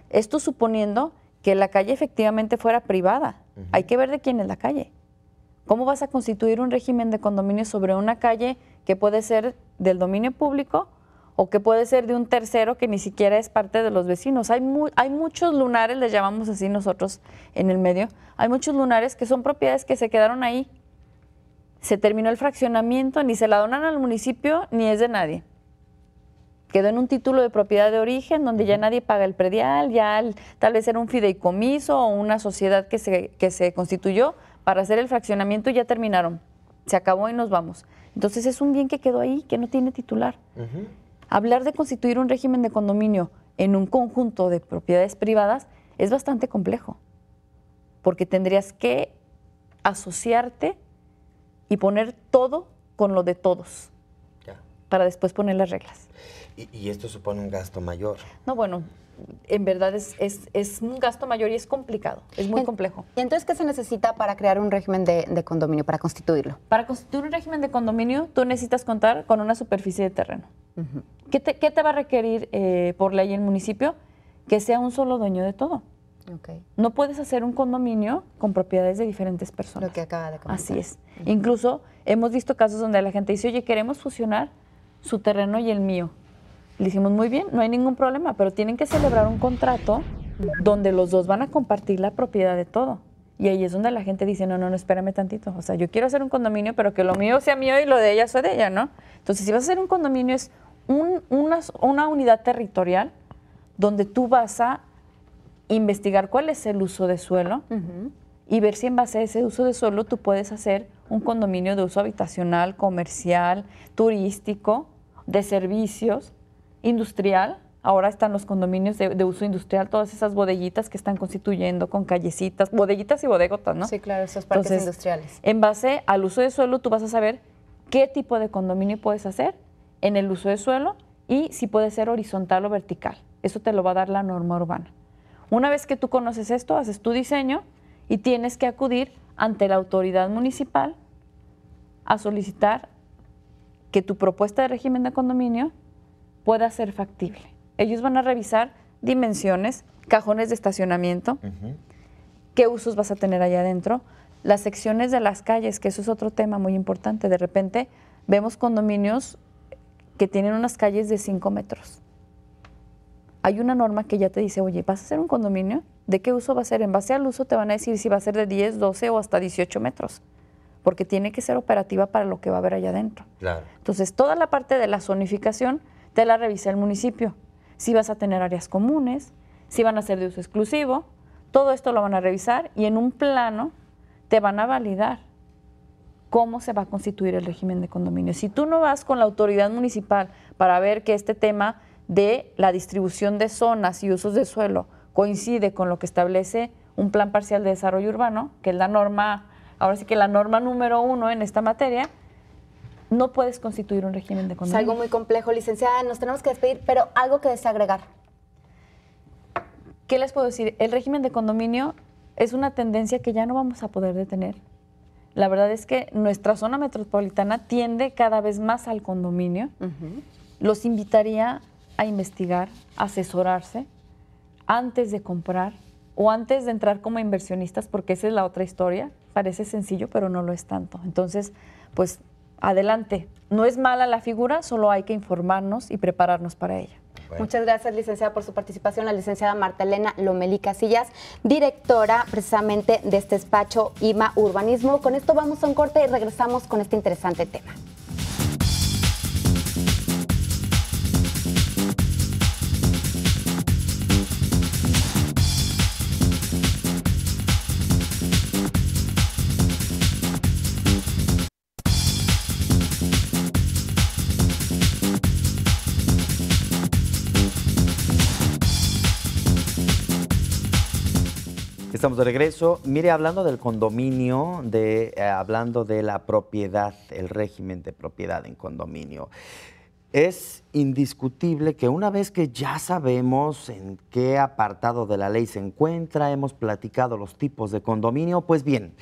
Esto suponiendo que la calle efectivamente fuera privada. Hay que ver de quién es la calle. ¿Cómo vas a constituir un régimen de condominio sobre una calle que puede ser del dominio público o que puede ser de un tercero que ni siquiera es parte de los vecinos? Hay, muchos lunares, les llamamos así nosotros en el medio, hay muchos lunares que son propiedades que se quedaron ahí. Se terminó el fraccionamiento, ni se la donan al municipio, ni es de nadie quedó en un título de propiedad de origen donde ya nadie paga el predial, ya tal vez era un fideicomiso o una sociedad que se constituyó para hacer el fraccionamiento ya terminaron, se acabó y nos vamos. Entonces es un bien que quedó ahí, que no tiene titular. Hablar de constituir un régimen de condominio en un conjunto de propiedades privadas es bastante complejo, porque tendrías que asociarte y poner todo con lo de todos para después poner las reglas. Y, esto supone un gasto mayor. No, bueno, en verdad es, un gasto mayor y es complicado, es muy complejo. ¿Y entonces qué se necesita para crear un régimen de, condominio, para constituirlo? Para constituir un régimen de condominio, tú necesitas contar con una superficie de terreno. ¿Qué, te, va a requerir eh, por ley el municipio? Que sea un solo dueño de todo. Okay. No puedes hacer un condominio con propiedades de diferentes personas. Lo que acaba de comentar. Así es. Incluso hemos visto casos donde la gente dice, oye, queremos fusionar su terreno y el mío. Le hicimos muy bien, no hay ningún problema, pero tienen que celebrar un contrato donde los dos van a compartir la propiedad de todo. Y ahí es donde la gente dice, no, no, no, espérame tantito. O sea, yo quiero hacer un condominio, pero que lo mío sea mío y lo de ella sea de ella, ¿no? Entonces, si vas a hacer un condominio, es una, unidad territorial donde tú vas a investigar cuál es el uso de suelo y ver si en base a ese uso de suelo tú puedes hacer un condominio de uso habitacional, comercial, turístico, de servicios, industrial. Ahora están los condominios de, uso industrial, todas esas bodellitas que están constituyendo con callecitas, bodeguitas y bodegotas, ¿no? Sí, claro, esos parques industriales. En base al uso de suelo, tú vas a saber qué tipo de condominio puedes hacer en el uso de suelo y si puede ser horizontal o vertical. Eso te lo va a dar la norma urbana. Una vez que tú conoces esto, haces tu diseño, y tienes que acudir ante la autoridad municipal a solicitar que tu propuesta de régimen de condominio pueda ser factible. Ellos van a revisar dimensiones, cajones de estacionamiento, qué usos vas a tener allá adentro, las secciones de las calles, que eso es otro tema muy importante. De repente vemos condominios que tienen unas calles de 5 metros. Hay una norma que ya te dice, oye, vas a hacer un condominio, ¿De qué uso va a ser? En base al uso te van a decir si va a ser de 10, 12 o hasta 18 metros, porque tiene que ser operativa para lo que va a haber allá adentro. Entonces, toda la parte de la zonificación te la revisa el municipio. Si vas a tener áreas comunes, si van a ser de uso exclusivo, todo esto lo van a revisar y en un plano te van a validar cómo se va a constituir el régimen de condominio. Si tú no vas con la autoridad municipal para ver que este tema de la distribución de zonas y usos de suelo coincide con lo que establece un plan parcial de desarrollo urbano, que es la norma, ahora sí que la norma número uno en esta materia, no puedes constituir un régimen de condominio. Es algo muy complejo, licenciada, nos tenemos que despedir, pero algo que desagregar. ¿Qué les puedo decir? El régimen de condominio es una tendencia que ya no vamos a poder detener. La verdad es que nuestra zona metropolitana tiende cada vez más al condominio. Los invitaría a investigar, a asesorarse, antes de comprar o antes de entrar como inversionistas, porque esa es la otra historia. Parece sencillo, pero no lo es tanto. Entonces, pues adelante. No es mala la figura, solo hay que informarnos y prepararnos para ella. Muchas gracias, licenciada, por su participación. La licenciada Marta Elena Lomelí Casillas, directora precisamente de este despacho IMA Urbanismo. Con esto vamos a un corte y regresamos con este interesante tema. Estamos de regreso. Mire, hablando del condominio, de, eh, hablando de la propiedad, el régimen de propiedad en condominio, es indiscutible que una vez que ya sabemos en qué apartado de la ley se encuentra, hemos platicado los tipos de condominio, pues bien,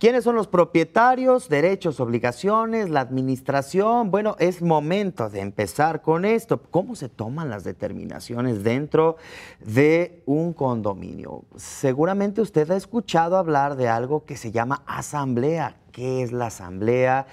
¿Quiénes son los propietarios, derechos, obligaciones, la administración? Bueno, es momento de empezar con esto. ¿Cómo se toman las determinaciones dentro de un condominio? Seguramente usted ha escuchado hablar de algo que se llama asamblea. ¿Qué es la asamblea?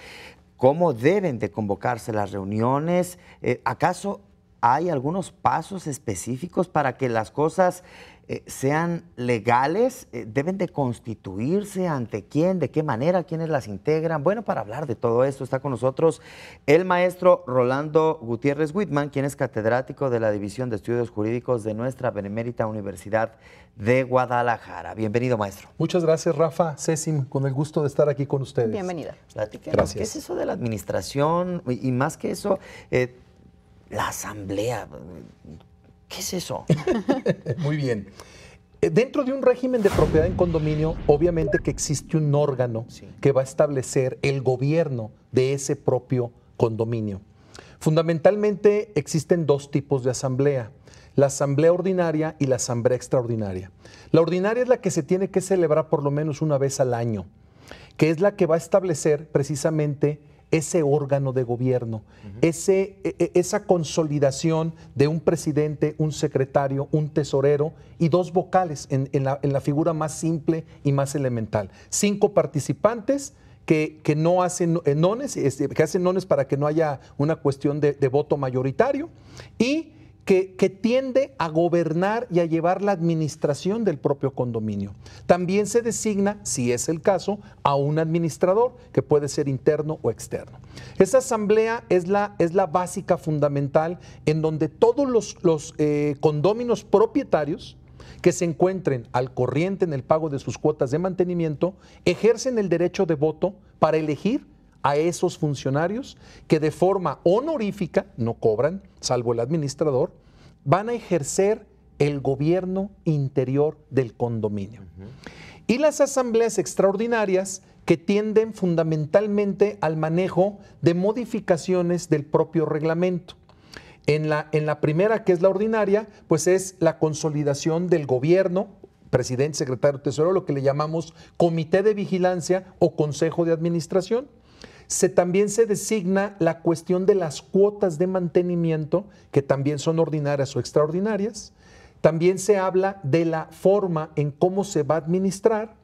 ¿Cómo deben de convocarse las reuniones? Eh, ¿Acaso hay algunos pasos específicos para que las cosas eh, sean legales, eh, deben de constituirse ante quién, de qué manera, quiénes las integran. Bueno, para hablar de todo esto está con nosotros el maestro Rolando Gutiérrez Whitman, quien es catedrático de la División de Estudios Jurídicos de nuestra Benemérita Universidad de Guadalajara. Bienvenido, maestro. Muchas gracias, Rafa. Césim, con el gusto de estar aquí con ustedes. Bienvenida. ¿qué es eso de la administración? Y, más que eso, eh, la asamblea. ¿Qué es eso? *laughs* Muy bien. Eh, dentro de un régimen de propiedad en condominio, obviamente que existe un órgano que va a establecer el gobierno de ese propio condominio. Fundamentalmente existen dos tipos de asamblea, la asamblea ordinaria y la asamblea extraordinaria. La ordinaria es la que se tiene que celebrar por lo menos una vez al año, que es la que va a establecer precisamente ese órgano de gobierno, ese, e, e, esa consolidación de un presidente, un secretario, un tesorero y dos vocales en, la, figura más simple y más elemental. Cinco participantes. Que, no hacen nones, este, que hacen nones para que no haya una cuestión de, de voto mayoritario y que, tiende a gobernar y a llevar la administración del propio condominio. También se designa, si es el caso, a un administrador, que puede ser interno o externo. Esa asamblea es la, es la básica fundamental en donde todos los, los eh, condóminos propietarios, que se encuentren al corriente en el pago de sus cuotas de mantenimiento, ejercen el derecho de voto para elegir a esos funcionarios que de forma honorífica, no cobran, salvo el administrador, van a ejercer el gobierno interior del condominio. Y las asambleas extraordinarias que tienden fundamentalmente al manejo de modificaciones del propio reglamento. En la, en la primera, que es la ordinaria, pues es la consolidación del gobierno, presidente, secretario, tesoro, lo que le llamamos comité de vigilancia o consejo de administración también se designa la cuestión de las cuotas de mantenimiento, que también son ordinarias o extraordinarias. También se habla de la forma en cómo se va a administrar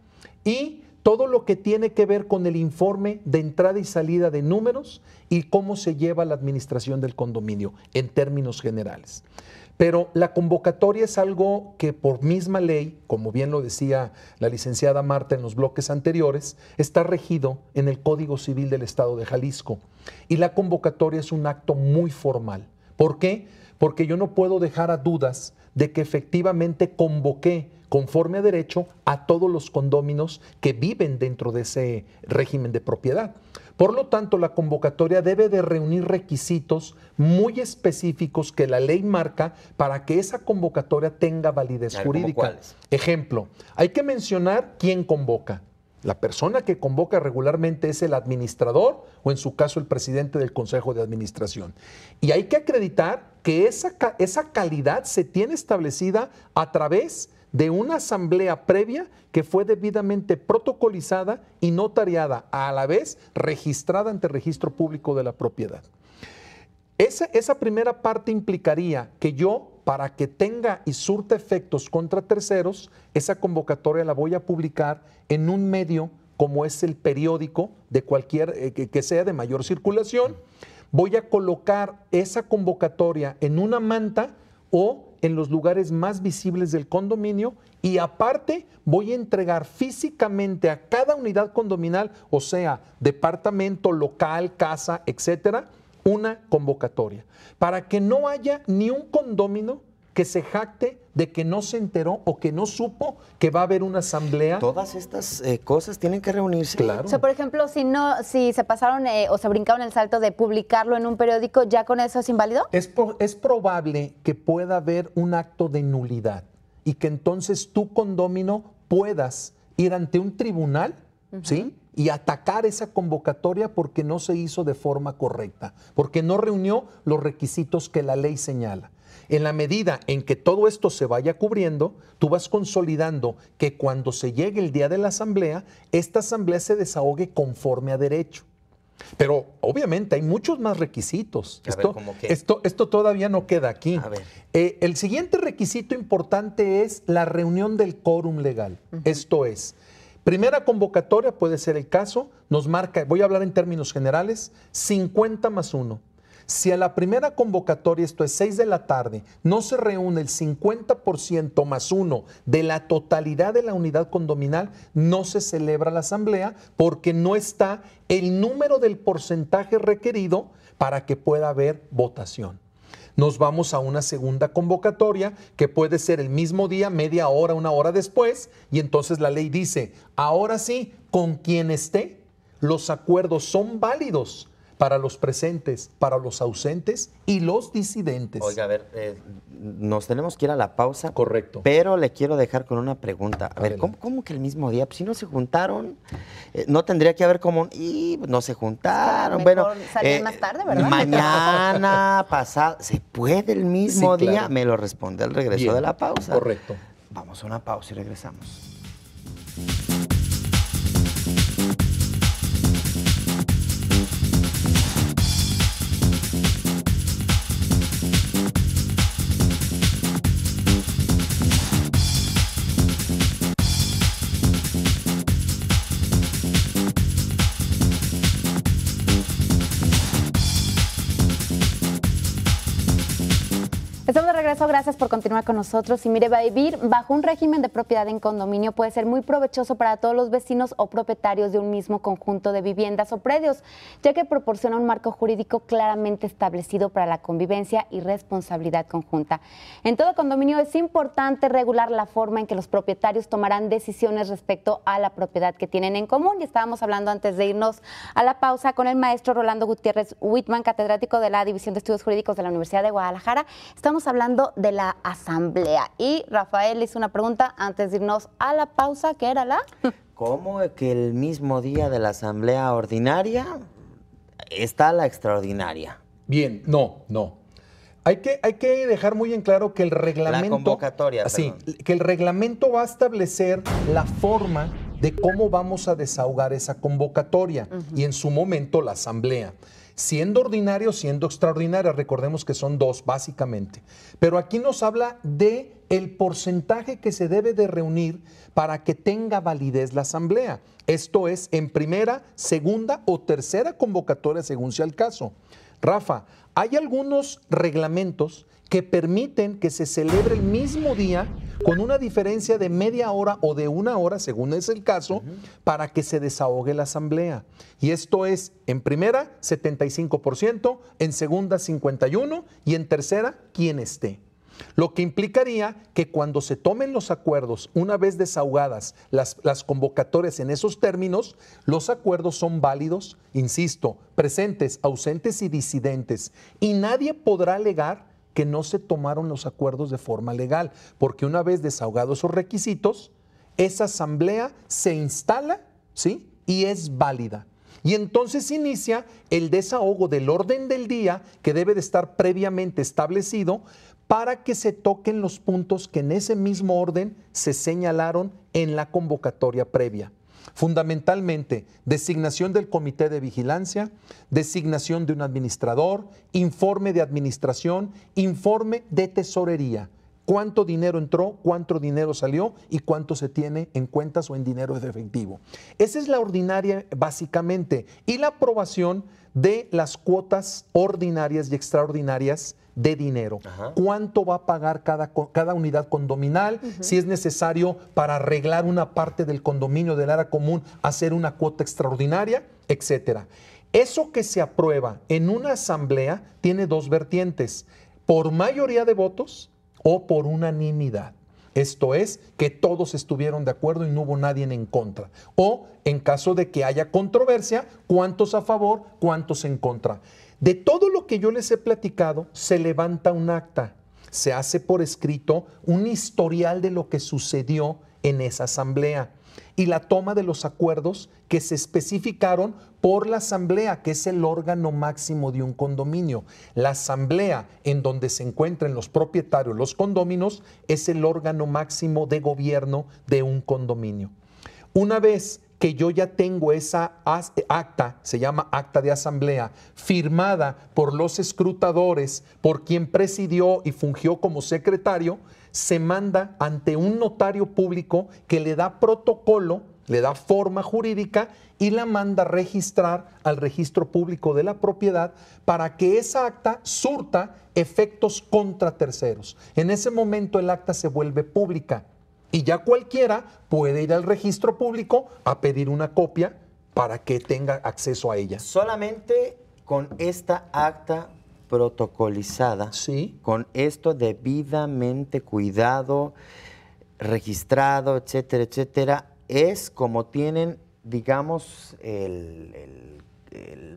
y todo lo que tiene que ver con el informe de entrada y salida de números y cómo se lleva la administración del condominio en términos generales. Pero la convocatoria es algo que por misma ley, como bien lo decía la licenciada Marta en los bloques anteriores, está regido en el Código Civil del Estado de Jalisco. Y la convocatoria es un acto muy formal. ¿Por qué? Porque yo no puedo dejar a dudas de que efectivamente convoqué conforme a derecho a todos los condóminos que viven dentro de ese régimen de propiedad. Por lo tanto, la convocatoria debe de reunir requisitos muy específicos que la ley marca para que esa convocatoria tenga validez jurídica. Ejemplo, hay que mencionar quién convoca. La persona que convoca regularmente es el administrador o en su caso el presidente del Consejo de Administración. Y hay que acreditar que esa, esa calidad se tiene establecida a través de una asamblea previa que fue debidamente protocolizada y notariada, a la vez registrada ante registro público de la propiedad. Esa, esa primera parte implicaría que yo, para que tenga y surta efectos contra terceros, esa convocatoria la voy a publicar en un medio como es el periódico de cualquier eh, que sea de mayor circulación. Voy a colocar esa convocatoria en una manta o en los lugares más visibles del condominio y aparte voy a entregar físicamente a cada unidad condominal, o sea, departamento, local, casa, etcétera, una convocatoria para que no haya ni un condomino que se jacte de que no se enteró o que no supo que va a haber una asamblea. Todas estas eh, cosas tienen que reunirse. Claro. O sea, por ejemplo, si no, si se pasaron eh, o se brincaron el salto de publicarlo en un periódico, ¿ya con eso es inválido? Es, probable que pueda haber un acto de nulidad y que entonces tú, condómino, puedas ir ante un tribunal, ¿sí? y atacar esa convocatoria porque no se hizo de forma correcta, porque no reunió los requisitos que la ley señala. En la medida en que todo esto se vaya cubriendo, tú vas consolidando que cuando se llegue el día de la asamblea, esta asamblea se desahogue conforme a derecho. Pero obviamente hay muchos más requisitos. Esto, todavía no queda aquí. Eh, el siguiente requisito importante es la reunión del quórum legal. Esto es, primera convocatoria puede ser el caso, nos marca, voy a hablar en términos generales, 50 más 1. Si a la primera convocatoria, esto es 6 de la tarde, no se reúne el 50% más uno de la totalidad de la unidad condominal, no se celebra la asamblea porque no está el número del porcentaje requerido para que pueda haber votación nos vamos a una segunda convocatoria que puede ser el mismo día, media hora, una hora después, y entonces la ley dice, ahora sí, con quien esté, los acuerdos son válidos para los presentes, para los ausentes y los disidentes. Oiga, a ver, eh, nos tenemos que ir a la pausa. Correcto. Pero le quiero dejar con una pregunta. A ver, ¿cómo, que el mismo día? Pues, si no se juntaron, eh, no tendría que haber como, y no se juntaron. bueno, eh, más tarde, ¿verdad? Mañana, *laughs* pasado, ¿se puede el mismo día? Me lo responde al regreso de la pausa. Correcto. Vamos a una pausa y regresamos. gracias por continuar con nosotros. Y mire, vivir bajo un régimen de propiedad en condominio puede ser muy provechoso para todos los vecinos o propietarios de un mismo conjunto de viviendas o predios, ya que proporciona un marco jurídico claramente establecido para la convivencia y responsabilidad conjunta. En todo condominio es importante regular la forma en que los propietarios tomarán decisiones respecto a la propiedad que tienen en común. Y estábamos hablando antes de irnos a la pausa con el maestro Rolando Gutiérrez Whitman, catedrático de la División de Estudios Jurídicos de la Universidad de Guadalajara. Estamos hablando de la Asamblea. Y Rafael hizo una pregunta antes de irnos a la pausa, que era la... *laughs* ¿Cómo que el mismo día de la Asamblea Ordinaria está la extraordinaria? Bien, no, no. Hay que, hay que dejar muy en claro que el reglamento... La convocatoria. Ah, sí, que el reglamento va a establecer la forma de cómo vamos a desahogar esa convocatoria y en su momento la asamblea siendo ordinario, siendo extraordinaria. Recordemos que son dos, básicamente. Pero aquí nos habla de el porcentaje que se debe de reunir para que tenga validez la asamblea. Esto es en primera, segunda o tercera convocatoria, según sea el caso. Rafa, hay algunos reglamentos que permiten que se celebre el mismo día con una diferencia de media hora o de una hora, según es el caso, para que se desahogue la asamblea. Y esto es, en primera, 75%, en segunda, 51% y en tercera, quien esté. Lo que implicaría que cuando se tomen los acuerdos, una vez desahogadas las, las, convocatorias en esos términos, los acuerdos son válidos, insisto, presentes, ausentes y disidentes, y nadie podrá alegar que no se tomaron los acuerdos de forma legal, porque una vez desahogados esos requisitos, esa asamblea se instala, ¿sí? Y es válida. Y entonces inicia el desahogo del orden del día que debe de estar previamente establecido para que se toquen los puntos que en ese mismo orden se señalaron en la convocatoria previa. Fundamentalmente, designación del comité de vigilancia, designación de un administrador, informe de administración, informe de tesorería. Cuánto dinero entró, cuánto dinero salió y cuánto se tiene en cuentas o en dinero de efectivo. Esa es la ordinaria básicamente. Y la aprobación de las cuotas ordinarias y extraordinarias de dinero. ¿Cuánto va a pagar cada, cada unidad condominal? Si es necesario para arreglar una parte del condominio del área común, hacer una cuota extraordinaria, etcétera. Eso que se aprueba en una asamblea tiene dos vertientes, por mayoría de votos o por unanimidad. Esto es, que todos estuvieron de acuerdo y no hubo nadie en contra. O en caso de que haya controversia, cuántos a favor, cuántos en contra. De todo lo que yo les he platicado, se levanta un acta, se hace por escrito un historial de lo que sucedió en esa asamblea y la toma de los acuerdos que se especificaron por la asamblea, que es el órgano máximo de un condominio. La asamblea en donde se encuentran los propietarios, los condóminos, es el órgano máximo de gobierno de un condominio. Una vez que yo ya tengo esa acta, se llama acta de asamblea, firmada por los escrutadores, por quien presidió y fungió como secretario, se manda ante un notario público que le da protocolo, le da forma jurídica y la manda a registrar al registro público de la propiedad para que esa acta surta efectos contra terceros. En ese momento el acta se vuelve pública y ya cualquiera puede ir al registro público a pedir una copia para que tenga acceso a ella. Solamente con esta acta protocolizada, sí. con esto debidamente cuidado, registrado, etcétera, etcétera, es como tienen, digamos, el,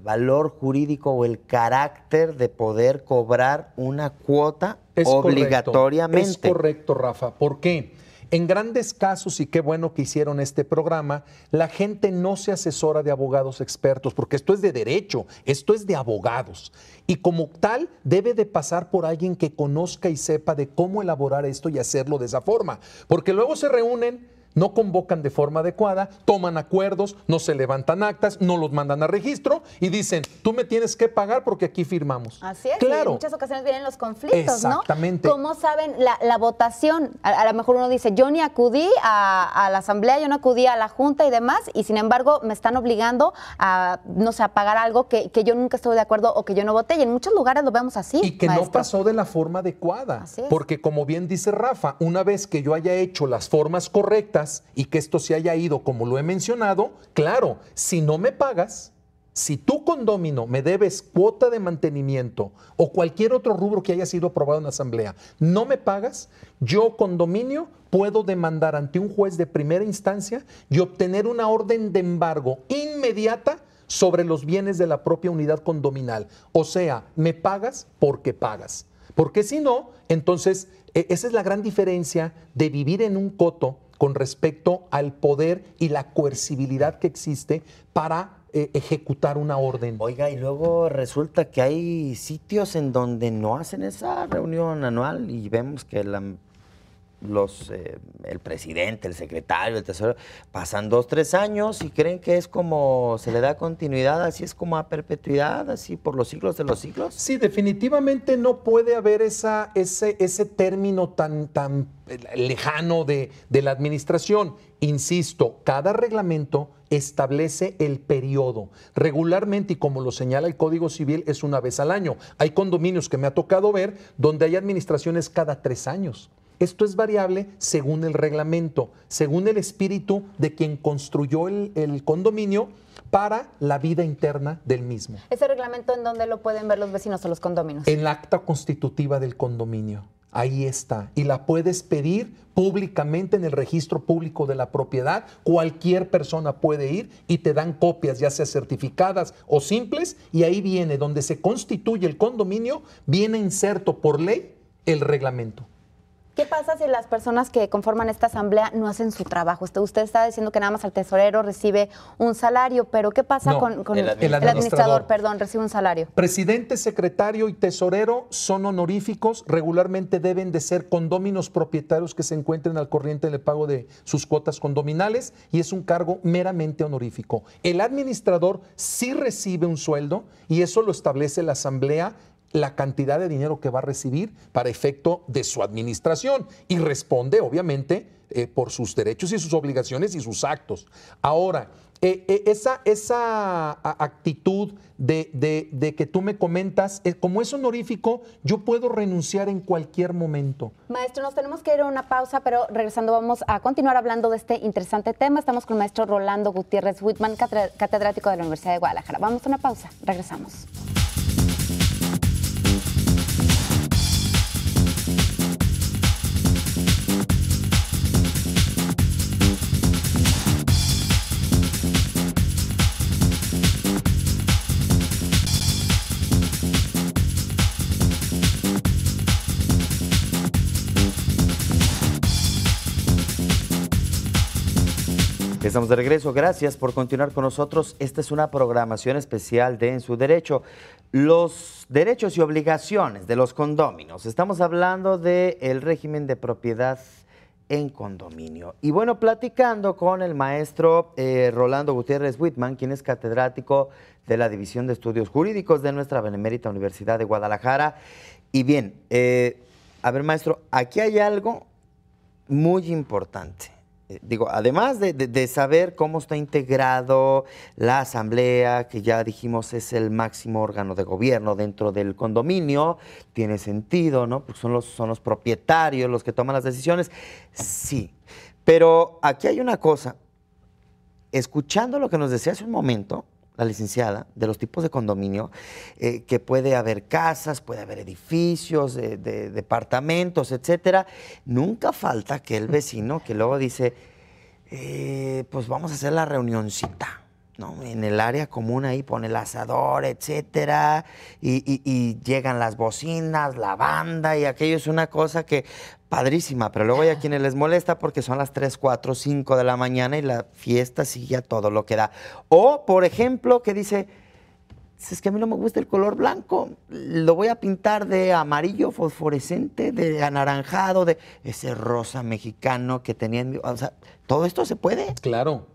valor jurídico o el carácter de poder cobrar una cuota es Correcto, es correcto, Rafa. ¿Por qué? En grandes casos, y qué bueno que hicieron este programa, la gente no se asesora de abogados expertos, porque esto es de derecho, esto es de abogados. Y como tal, debe de pasar por alguien que conozca y sepa de cómo elaborar esto y hacerlo de esa forma. Porque luego se reúnen no convocan de forma adecuada, toman acuerdos, no se levantan actas, no los mandan a registro y dicen, tú me tienes que pagar porque aquí firmamos. Así es, claro. en muchas ocasiones vienen los conflictos, Exactamente. ¿Cómo saben la, votación? A, lo mejor uno dice, yo ni acudí a, la asamblea, yo no acudí a la junta y demás, y sin embargo me están obligando a, no sé, a pagar algo que, que yo nunca estuve de acuerdo o que yo no voté, y en muchos lugares lo vemos así. Y que no pasó de la forma adecuada, porque como bien dice Rafa, una vez que yo haya hecho las formas correctas, y que esto se haya ido, como lo he mencionado, claro, si no me pagas, si tu condomino me debes cuota de mantenimiento o cualquier otro rubro que haya sido aprobado en asamblea, no me pagas, yo condominio puedo demandar ante un juez de primera instancia y obtener una orden de embargo inmediata sobre los bienes de la propia unidad condominal. O sea, me pagas porque pagas. Porque si no, entonces, e, esa es la gran diferencia de vivir en un coto con respecto al poder y la coercibilidad que existe para eh, ejecutar una orden. Oiga, y luego resulta que hay sitios en donde no hacen esa reunión anual y vemos que la los, eh, el presidente, el secretario, el tesoro, pasan dos, tres años y creen que es como se le da continuidad, así es como a perpetuidad, así por los siglos de los siglos. Sí, definitivamente no puede haber esa, ese, término tan, tan eh, lejano de la administración. Insisto, cada reglamento establece el periodo. Regularmente, y como lo señala el Código Civil, es una vez al año. Hay condominios que me ha tocado ver donde hay administraciones cada tres años. Esto es variable según el reglamento, según el espíritu de quien construyó el, condominio para la vida interna del mismo. ¿Ese reglamento en dónde lo pueden ver los vecinos o los condominios? En la acta constitutiva del condominio. Ahí está. Y la puedes pedir públicamente en el registro público de la propiedad. Cualquier persona puede ir y te dan copias, ya sea certificadas o simples. Y ahí viene, donde se constituye el condominio, viene inserto por ley el reglamento. ¿Qué pasa si las personas que conforman esta asamblea no hacen su trabajo? Usted, está diciendo que nada más el tesorero recibe un salario, pero ¿qué pasa con, el, administrador. Perdón, recibe un salario. Presidente, secretario y tesorero son honoríficos, regularmente deben de ser condóminos propietarios que se encuentren al corriente del pago de sus cuotas condominales y es un cargo meramente honorífico. El administrador sí recibe un sueldo y eso lo establece la asamblea la cantidad de dinero que va a recibir para efecto de su administración y responde, obviamente, eh, por sus derechos y sus obligaciones y sus actos. Ahora, eh, eh, esa, esa actitud de, que tú me comentas, como es honorífico, yo puedo renunciar en cualquier momento. Maestro, nos tenemos que ir a una pausa, pero regresando vamos a continuar hablando de este interesante tema. Estamos con el maestro Rolando Gutiérrez Whitman, catedrático de la Universidad de Guadalajara. Vamos a una pausa, regresamos. estamos de regreso. Gracias por continuar con nosotros. Esta es una programación especial de En su Derecho. Los derechos y obligaciones de los condóminos. Estamos hablando del régimen de propiedad en condominio. Y bueno, platicando con el maestro eh, Rolando Gutiérrez Whitman, quien es catedrático de la División de Estudios Jurídicos de nuestra Benemérita Universidad de Guadalajara. Y bien, eh, a ver maestro, aquí hay algo muy importante. Eh, digo, además de, saber cómo está integrado la asamblea, que ya dijimos es el máximo órgano de gobierno dentro del condominio, tiene sentido, ¿no? Porque son los, son los propietarios los que toman las decisiones. Sí, pero aquí hay una cosa. Escuchando lo que nos decía hace un momento, la licenciada, de los tipos de condominio, eh, que puede haber casas, puede haber edificios, de, departamentos, etcétera. Nunca falta que el vecino que luego dice, eh, pues vamos a hacer la reunioncita. ¿no? En el área común ahí pone el asador, etcétera, y, llegan las bocinas, la banda, y aquello es una cosa que padrísima, pero luego hay a quienes les molesta porque son las 3, 4, 5 de la mañana y la fiesta sigue a todo lo que da. O, por ejemplo, que dice, es que a mí no me gusta el color blanco, lo voy a pintar de amarillo fosforescente, de anaranjado, de ese rosa mexicano que tenían, o sea, todo esto se puede. Claro.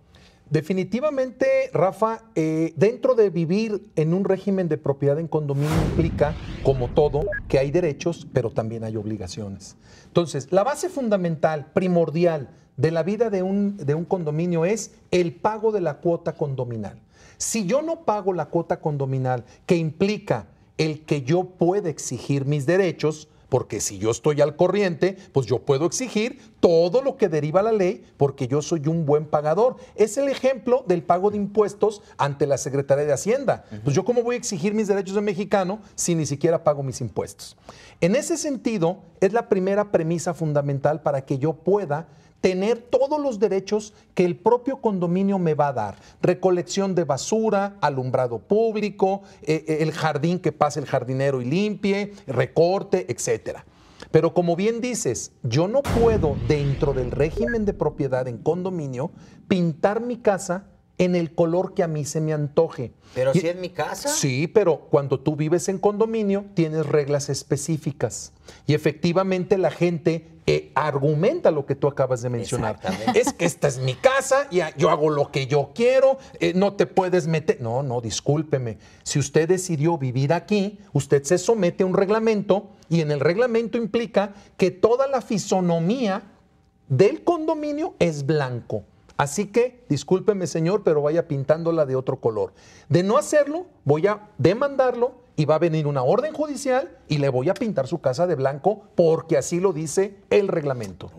Definitivamente, Rafa, eh, dentro de vivir en un régimen de propiedad en condominio implica, como todo, que hay derechos, pero también hay obligaciones. Entonces, la base fundamental, primordial de la vida de un, de un condominio es el pago de la cuota condominal. Si yo no pago la cuota condominal, que implica el que yo pueda exigir mis derechos, porque si yo estoy al corriente, pues yo puedo exigir todo lo que deriva la ley porque yo soy un buen pagador. Es el ejemplo del pago de impuestos ante la Secretaría de Hacienda. Pues yo cómo voy a exigir mis derechos de mexicano si ni siquiera pago mis impuestos. En ese sentido, es la primera premisa fundamental para que yo pueda tener todos los derechos que el propio condominio me va a dar. Recolección de basura, alumbrado público, eh, eh, el jardín que pase el jardinero y limpie, recorte, etcétera. Pero como bien dices, yo no puedo dentro del régimen de propiedad en condominio pintar mi casa en el color que a mí se me antoje. Pero si es mi casa. Sí, pero cuando tú vives en condominio tienes reglas específicas y efectivamente la gente eh, argumenta lo que tú acabas de mencionar. Es que esta es mi casa y yo hago lo que yo quiero, eh, no te puedes meter. No, no, discúlpeme. Si usted decidió vivir aquí, usted se somete a un reglamento y en el reglamento implica que toda la fisonomía del condominio es blanco. Así que, discúlpeme señor, pero vaya pintándola de otro color. De no hacerlo, voy a demandarlo y va a venir una orden judicial y le voy a pintar su casa de blanco porque así lo dice el reglamento.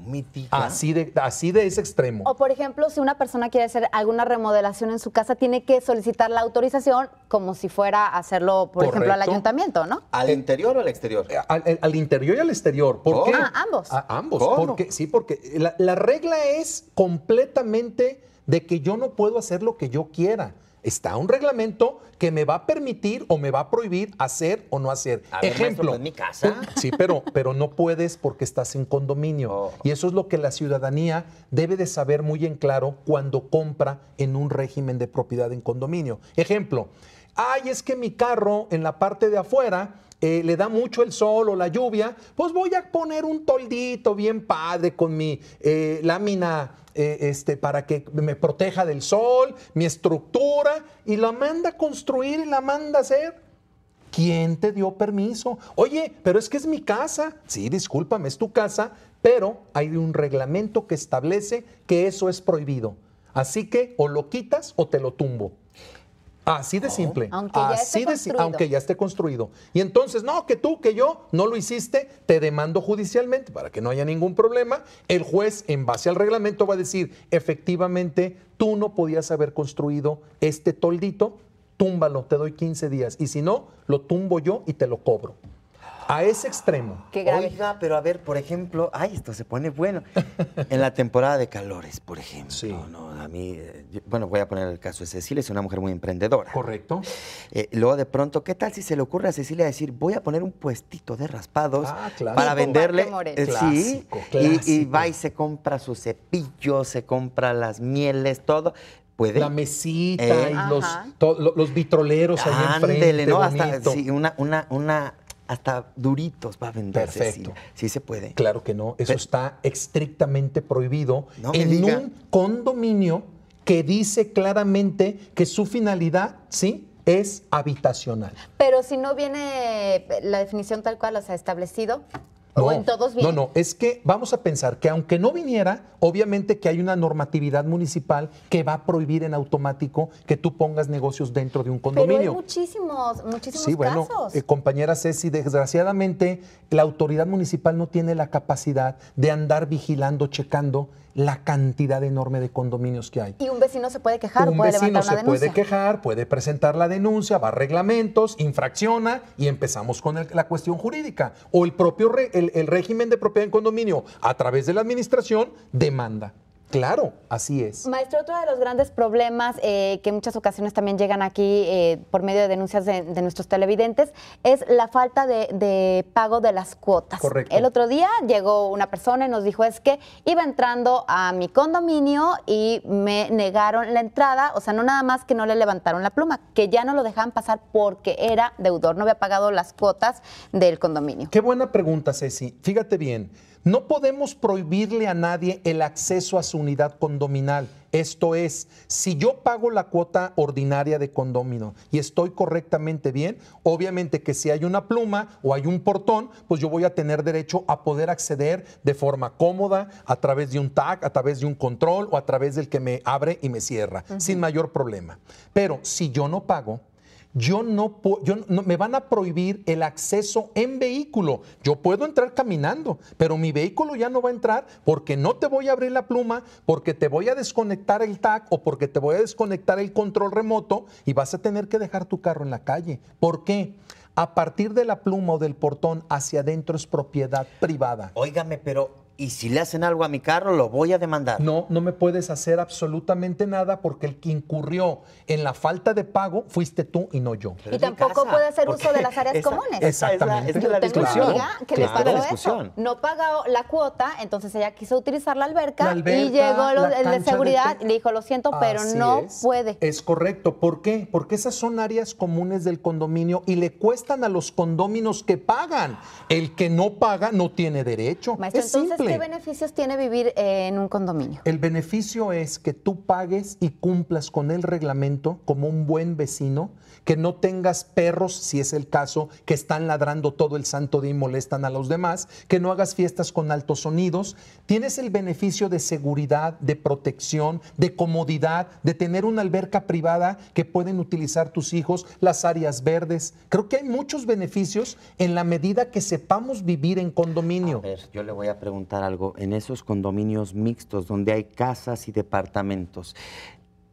Así de, así de ese extremo. O por ejemplo, si una persona quiere hacer alguna remodelación en su casa, tiene que solicitar la autorización como si fuera a hacerlo, por ejemplo, al ayuntamiento, ¿no? ¿Al eh, interior o al exterior? Eh, eh, al, interior y al exterior. ¿Por qué? Ah, ambos. A, ah, ambos. sí, porque la regla es completamente de que yo no puedo hacer lo que yo quiera está un reglamento que me va a permitir o me va a prohibir hacer o no hacer. Ejemplo. Pues, en mi casa. Sí, pero, pero no puedes porque estás en condominio. Oh. Y eso es lo que la ciudadanía debe de saber muy en claro cuando compra en un régimen de propiedad en condominio. Ejemplo. Ay, es que mi carro en la parte de afuera eh, le da mucho el sol o la lluvia, pues voy a poner un toldito bien padre con mi eh, lámina eh, este, para que me proteja del sol, mi estructura, y la manda a construir y la manda a hacer. ¿Quién te dio permiso? Oye, pero es que es mi casa. Sí, discúlpame, es tu casa, pero hay un reglamento que establece que eso es prohibido. Así que o lo quitas o te lo tumbo. Así de simple. Aunque ya, Así aunque ya, esté construido. Y entonces, no, que tú, que yo, no lo hiciste, te demando judicialmente para que no haya ningún problema. El juez, en base al reglamento, va a decir, efectivamente, tú no podías haber construido este toldito, túmbalo, te doy 15 días. Y si no, lo tumbo yo y te lo cobro. A ese extremo. Qué grave. pero a ver, por ejemplo, ay, esto se pone bueno. En la temporada de calores, por ejemplo. Sí. No, a mí, eh, bueno, voy a poner el caso de Cecilia, es una mujer muy emprendedora. Correcto. Eh, luego de pronto, ¿qué tal si se le ocurre a Cecilia decir, voy a poner un puestito de raspados ah, para venderle? Eh, sí. Y, va y se compra su cepillo, se compra las mieles, todo. ¿Puede? La mesita y los, vitroleros ahí enfrente. ¿no? Hasta una, una, una hasta duritos va a venderse. Perfecto. Sí, se puede. Claro que no. Eso está estrictamente prohibido en un condominio que dice claramente que su finalidad, ¿sí? Es habitacional. Pero si no viene la definición tal cual, o sea, establecido, no, todos no, no, es que vamos a pensar que aunque no viniera, obviamente que hay una normatividad municipal que va a prohibir en automático que tú pongas negocios dentro de un condominio. Pero hay muchísimos, muchísimos sí, bueno, eh, compañera Ceci, desgraciadamente la autoridad municipal no tiene la capacidad de andar vigilando, checando la cantidad enorme de condominios que hay. Y un vecino se puede quejar, un puede vecino se puede quejar, puede presentar la denuncia, va a reglamentos, infracciona y empezamos con la cuestión jurídica. O el propio el régimen de propiedad en condominio a través de la administración demanda. Claro, así es. Maestro, otro de los grandes problemas eh, que en muchas ocasiones también llegan aquí eh, por medio de denuncias de, nuestros televidentes es la falta de, de, pago de las cuotas. Correcto. El otro día llegó una persona y nos dijo es que iba entrando a mi condominio y me negaron la entrada, o sea, no nada más que no le levantaron la pluma, que ya no lo dejaban pasar porque era deudor, no había pagado las cuotas del condominio. Qué buena pregunta, Ceci. Fíjate bien. No podemos prohibirle a nadie el acceso a su unidad condominal. Esto es, si yo pago la cuota ordinaria de condomino y estoy correctamente bien, obviamente que si hay una pluma o hay un portón, pues yo voy a tener derecho a poder acceder de forma cómoda a través de un tag, a través de un control o a través del que me abre y me cierra, sin mayor problema. Pero si yo no pago, yo no, yo no, me van a prohibir el acceso en vehículo. Yo puedo entrar caminando, pero mi vehículo ya no va a entrar porque no te voy a abrir la pluma, porque te voy a desconectar el TAC o porque te voy a desconectar el control remoto y vas a tener que dejar tu carro en la calle. ¿Por qué? A partir de la pluma o del portón hacia adentro es propiedad privada. Óigame, pero y si le hacen algo a mi carro, lo voy a demandar. No, no me puedes hacer absolutamente nada porque el que incurrió en la falta de pago fuiste tú y no yo. y tampoco puede hacer uso de las áreas comunes. Exactamente. Es la yo tengo una amiga que le pagó eso. No pagó la cuota, entonces ella quiso utilizar la alberca, y llegó el de seguridad y le dijo, lo siento, pero no puede. Es correcto. ¿Por qué? Porque esas son áreas comunes del condominio y le cuestan a los condóminos que pagan. El que no paga no tiene derecho. Maestro, entonces, ¿Qué beneficios tiene vivir eh, en un condominio? El beneficio es que tú pagues y cumplas con el reglamento como un buen vecino, que no tengas perros, si es el caso, que están ladrando todo el santo día y molestan a los demás, que no hagas fiestas con altos sonidos. Tienes el beneficio de seguridad, de protección, de comodidad, de tener una alberca privada que pueden utilizar tus hijos, las áreas verdes. Creo que hay muchos beneficios en la medida que sepamos vivir en condominio. A ver, yo le voy a preguntar algo. En esos condominios mixtos donde hay casas y departamentos,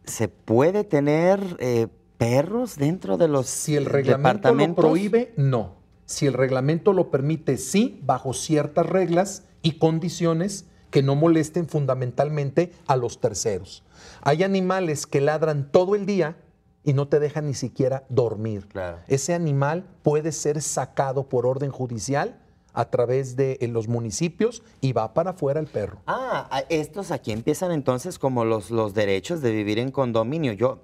¿se puede tener eh, perros dentro de los Si el reglamento lo prohíbe, no. Si el reglamento lo permite, sí, bajo ciertas reglas y condiciones que no molesten fundamentalmente a los terceros. Hay animales que ladran todo el día y no te dejan ni siquiera dormir. Ese animal puede ser sacado por orden judicial a través de eh, los municipios y va para afuera el perro. Ah, estos aquí empiezan entonces como los, los derechos de vivir en condominio. Yo,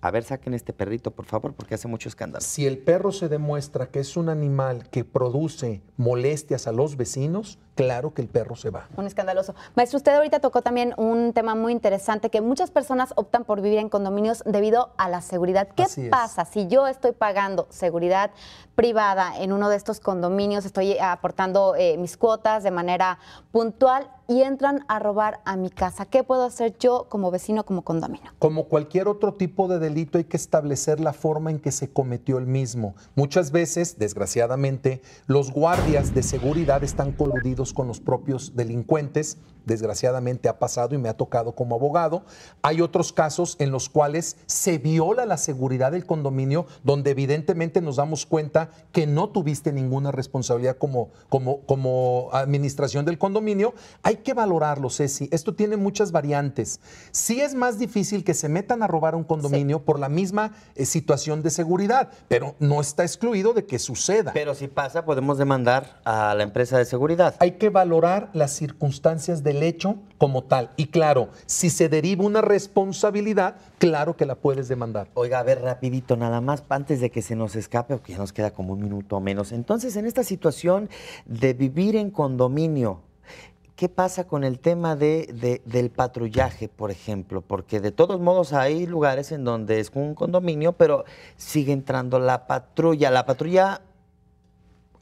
a ver, saquen este perrito, por favor, porque hace mucho escándalo. Si el perro se demuestra que es un animal que produce molestias a los vecinos, claro que el perro se va. Un escandaloso. Maestro, usted ahorita tocó también un tema muy interesante, que muchas personas optan por vivir en condominios debido a la seguridad. ¿Qué pasa si yo estoy pagando seguridad privada en uno de estos condominios, estoy eh, aportando eh, mis cuotas de manera puntual y entran a robar a mi casa? ¿Qué puedo hacer yo como vecino, como condomino? Como cualquier otro tipo de delito hay que establecer la forma en que se cometió el mismo. Muchas veces, desgraciadamente, los guardias de seguridad están coludidos con los propios delincuentes desgraciadamente ha pasado y me ha tocado como abogado. Hay otros casos en los cuales se viola la seguridad del condominio, donde evidentemente nos damos cuenta que no tuviste ninguna responsabilidad como, como, como administración del condominio. Hay que valorarlo, Ceci. Esto tiene muchas variantes. Sí es más difícil que se metan a robar un condominio por la misma eh, situación de seguridad, pero no está excluido de que suceda. Pero si pasa, podemos demandar a la empresa de seguridad. Hay que valorar las circunstancias de hecho como tal. Y claro, si se deriva una responsabilidad, claro que la puedes demandar. Oiga, a ver, rapidito, nada más, antes de que se nos escape, porque ya nos queda como un minuto o menos. Entonces, en esta situación de vivir en condominio, ¿qué pasa con el tema de, del patrullaje, por ejemplo? Porque de todos modos hay lugares en donde es un condominio, pero sigue entrando la patrulla. La patrulla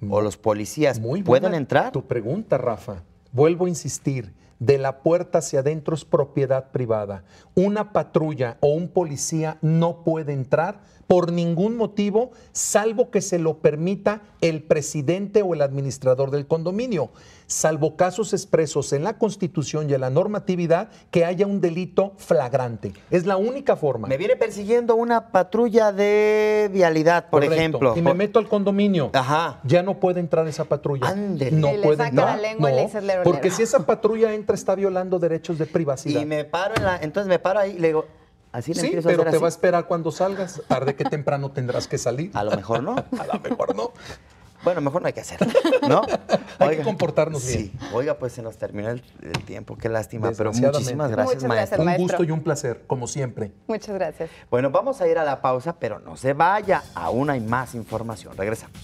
o mm. los policías pueden entrar. Tu pregunta, Rafa. Vuelvo a insistir de la puerta hacia adentro es propiedad privada. Una patrulla o un policía no puede entrar por ningún motivo, salvo que se lo permita el presidente o el administrador del condominio, salvo casos expresos en la Constitución y en la normatividad que haya un delito flagrante. Es la única forma. Me viene persiguiendo una patrulla de vialidad, por ejemplo. Y me meto al condominio. Ajá. Ya no puede entrar esa patrulla. Ande, No puede entrar. porque si esa patrulla entra está violando derechos de privacidad. Y me paro en la, entonces me paro ahí y le digo Así le sí, pero te va a esperar cuando salgas. Tarde que temprano tendrás que salir. A lo mejor no. *laughs* a lo mejor no. Bueno, mejor no hay que hacerlo, ¿no? *laughs* hay que comportarnos sí. Oiga, pues se nos terminó el, tiempo, qué lástima, pero muchísimas gracias, Un gusto y un placer, como siempre. Muchas gracias. Bueno, vamos a ir a la pausa, pero no se vaya, aún hay más información. Regresamos.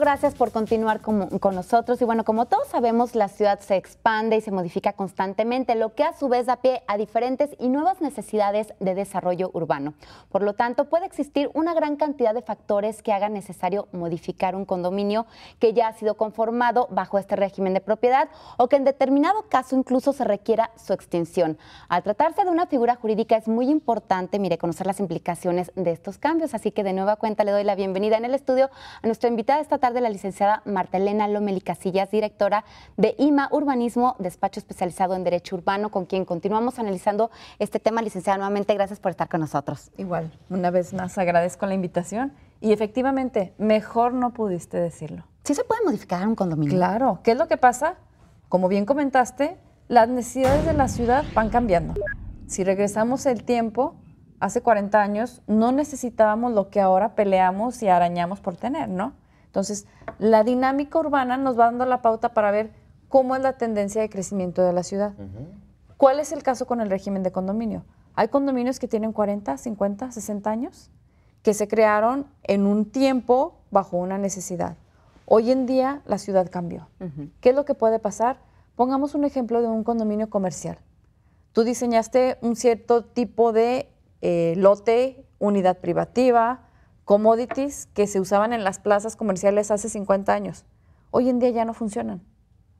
gracias por continuar con, nosotros. Y bueno, como todos sabemos, la ciudad se expande y se modifica constantemente, lo que a su vez da pie a diferentes y nuevas necesidades de desarrollo urbano. Por lo tanto, puede existir una gran cantidad de factores que hagan necesario modificar un condominio que ya ha sido conformado bajo este régimen de propiedad o que en determinado caso incluso se requiera su extinción. Al tratarse de una figura jurídica es muy importante, mire, conocer las implicaciones de estos cambios. Así que de nueva cuenta le doy la bienvenida en el estudio a nuestra invitada estatal de la licenciada Marta Elena Lomeli Casillas, directora de IMA Urbanismo, despacho especializado en Derecho Urbano, con quien continuamos analizando este tema. Licenciada, nuevamente gracias por estar con nosotros. Igual, una vez más agradezco la invitación y efectivamente, mejor no pudiste decirlo. Sí se puede modificar un condominio. Claro, ¿qué es lo que pasa? Como bien comentaste, las necesidades de la ciudad van cambiando. Si regresamos el tiempo, hace 40 años no necesitábamos lo que ahora peleamos y arañamos por tener, ¿no? Entonces, la dinámica urbana nos va dando la pauta para ver cómo es la tendencia de crecimiento de la ciudad. ¿Cuál es el caso con el régimen de condominio? Hay condominios que tienen 40, 50, 60 años, que se crearon en un tiempo bajo una necesidad. Hoy en día la ciudad cambió. ¿Qué es lo que puede pasar? Pongamos un ejemplo de un condominio comercial. Tú diseñaste un cierto tipo de eh, lote, unidad privativa, commodities que se usaban en las plazas comerciales hace 50 años. Hoy en día ya no funcionan.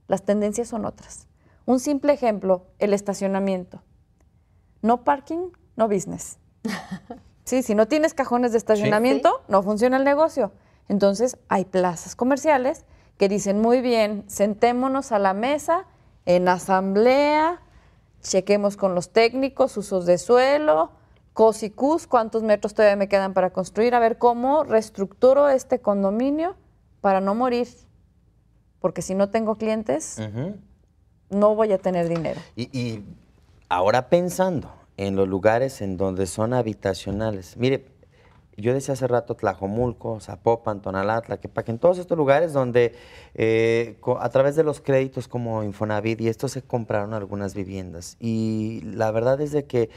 Las tendencias son otras. Un simple ejemplo, el estacionamiento. No parking, no business. *laughs* Sí, si no tienes cajones de estacionamiento, no funciona el negocio. Entonces hay plazas comerciales que dicen, muy bien, sentémonos a la mesa, en asamblea, chequemos con los técnicos, usos de suelo, Cosicus, cuántos metros todavía me quedan para construir, a ver cómo reestructuro este condominio para no morir, porque si no tengo clientes, no voy a tener dinero. Y, ahora pensando en los lugares en donde son habitacionales, mire, yo decía hace rato Tlajomulco, Zapopan, Tonalá, que en todos estos lugares donde eh, a través de los créditos como Infonavit y esto se compraron algunas viviendas. Y la verdad es de que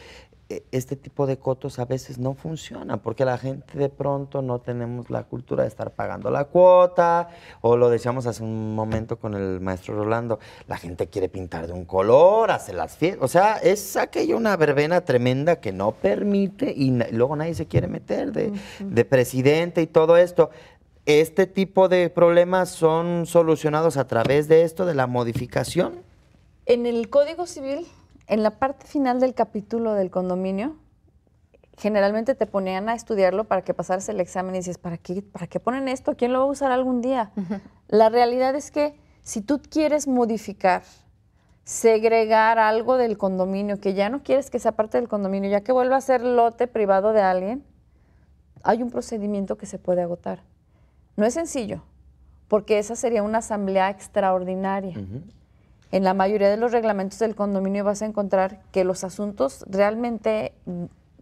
e, este tipo de cotos a veces no funciona porque la gente de pronto no tenemos la cultura de estar pagando la cuota, o lo decíamos hace un momento con el maestro Rolando, la gente quiere pintar de un color, hace las fiestas, o sea, es aquella una verbena tremenda que no permite y luego nadie se quiere meter de presidente y todo esto. ¿Este tipo de problemas son solucionados a través de esto, de la modificación? En el Código Civil en la parte final del capítulo del condominio, generalmente te ponían a estudiarlo para que pasaras el examen y dices, ¿para qué, ¿para qué ponen esto? ¿Quién lo va a usar algún día? La realidad es que si tú quieres modificar, segregar algo del condominio, que ya no quieres que sea parte del condominio, ya que vuelva a ser lote privado de alguien, hay un procedimiento que se puede agotar. No es sencillo, porque esa sería una asamblea extraordinaria en la mayoría de los reglamentos del condominio vas a encontrar que los asuntos realmente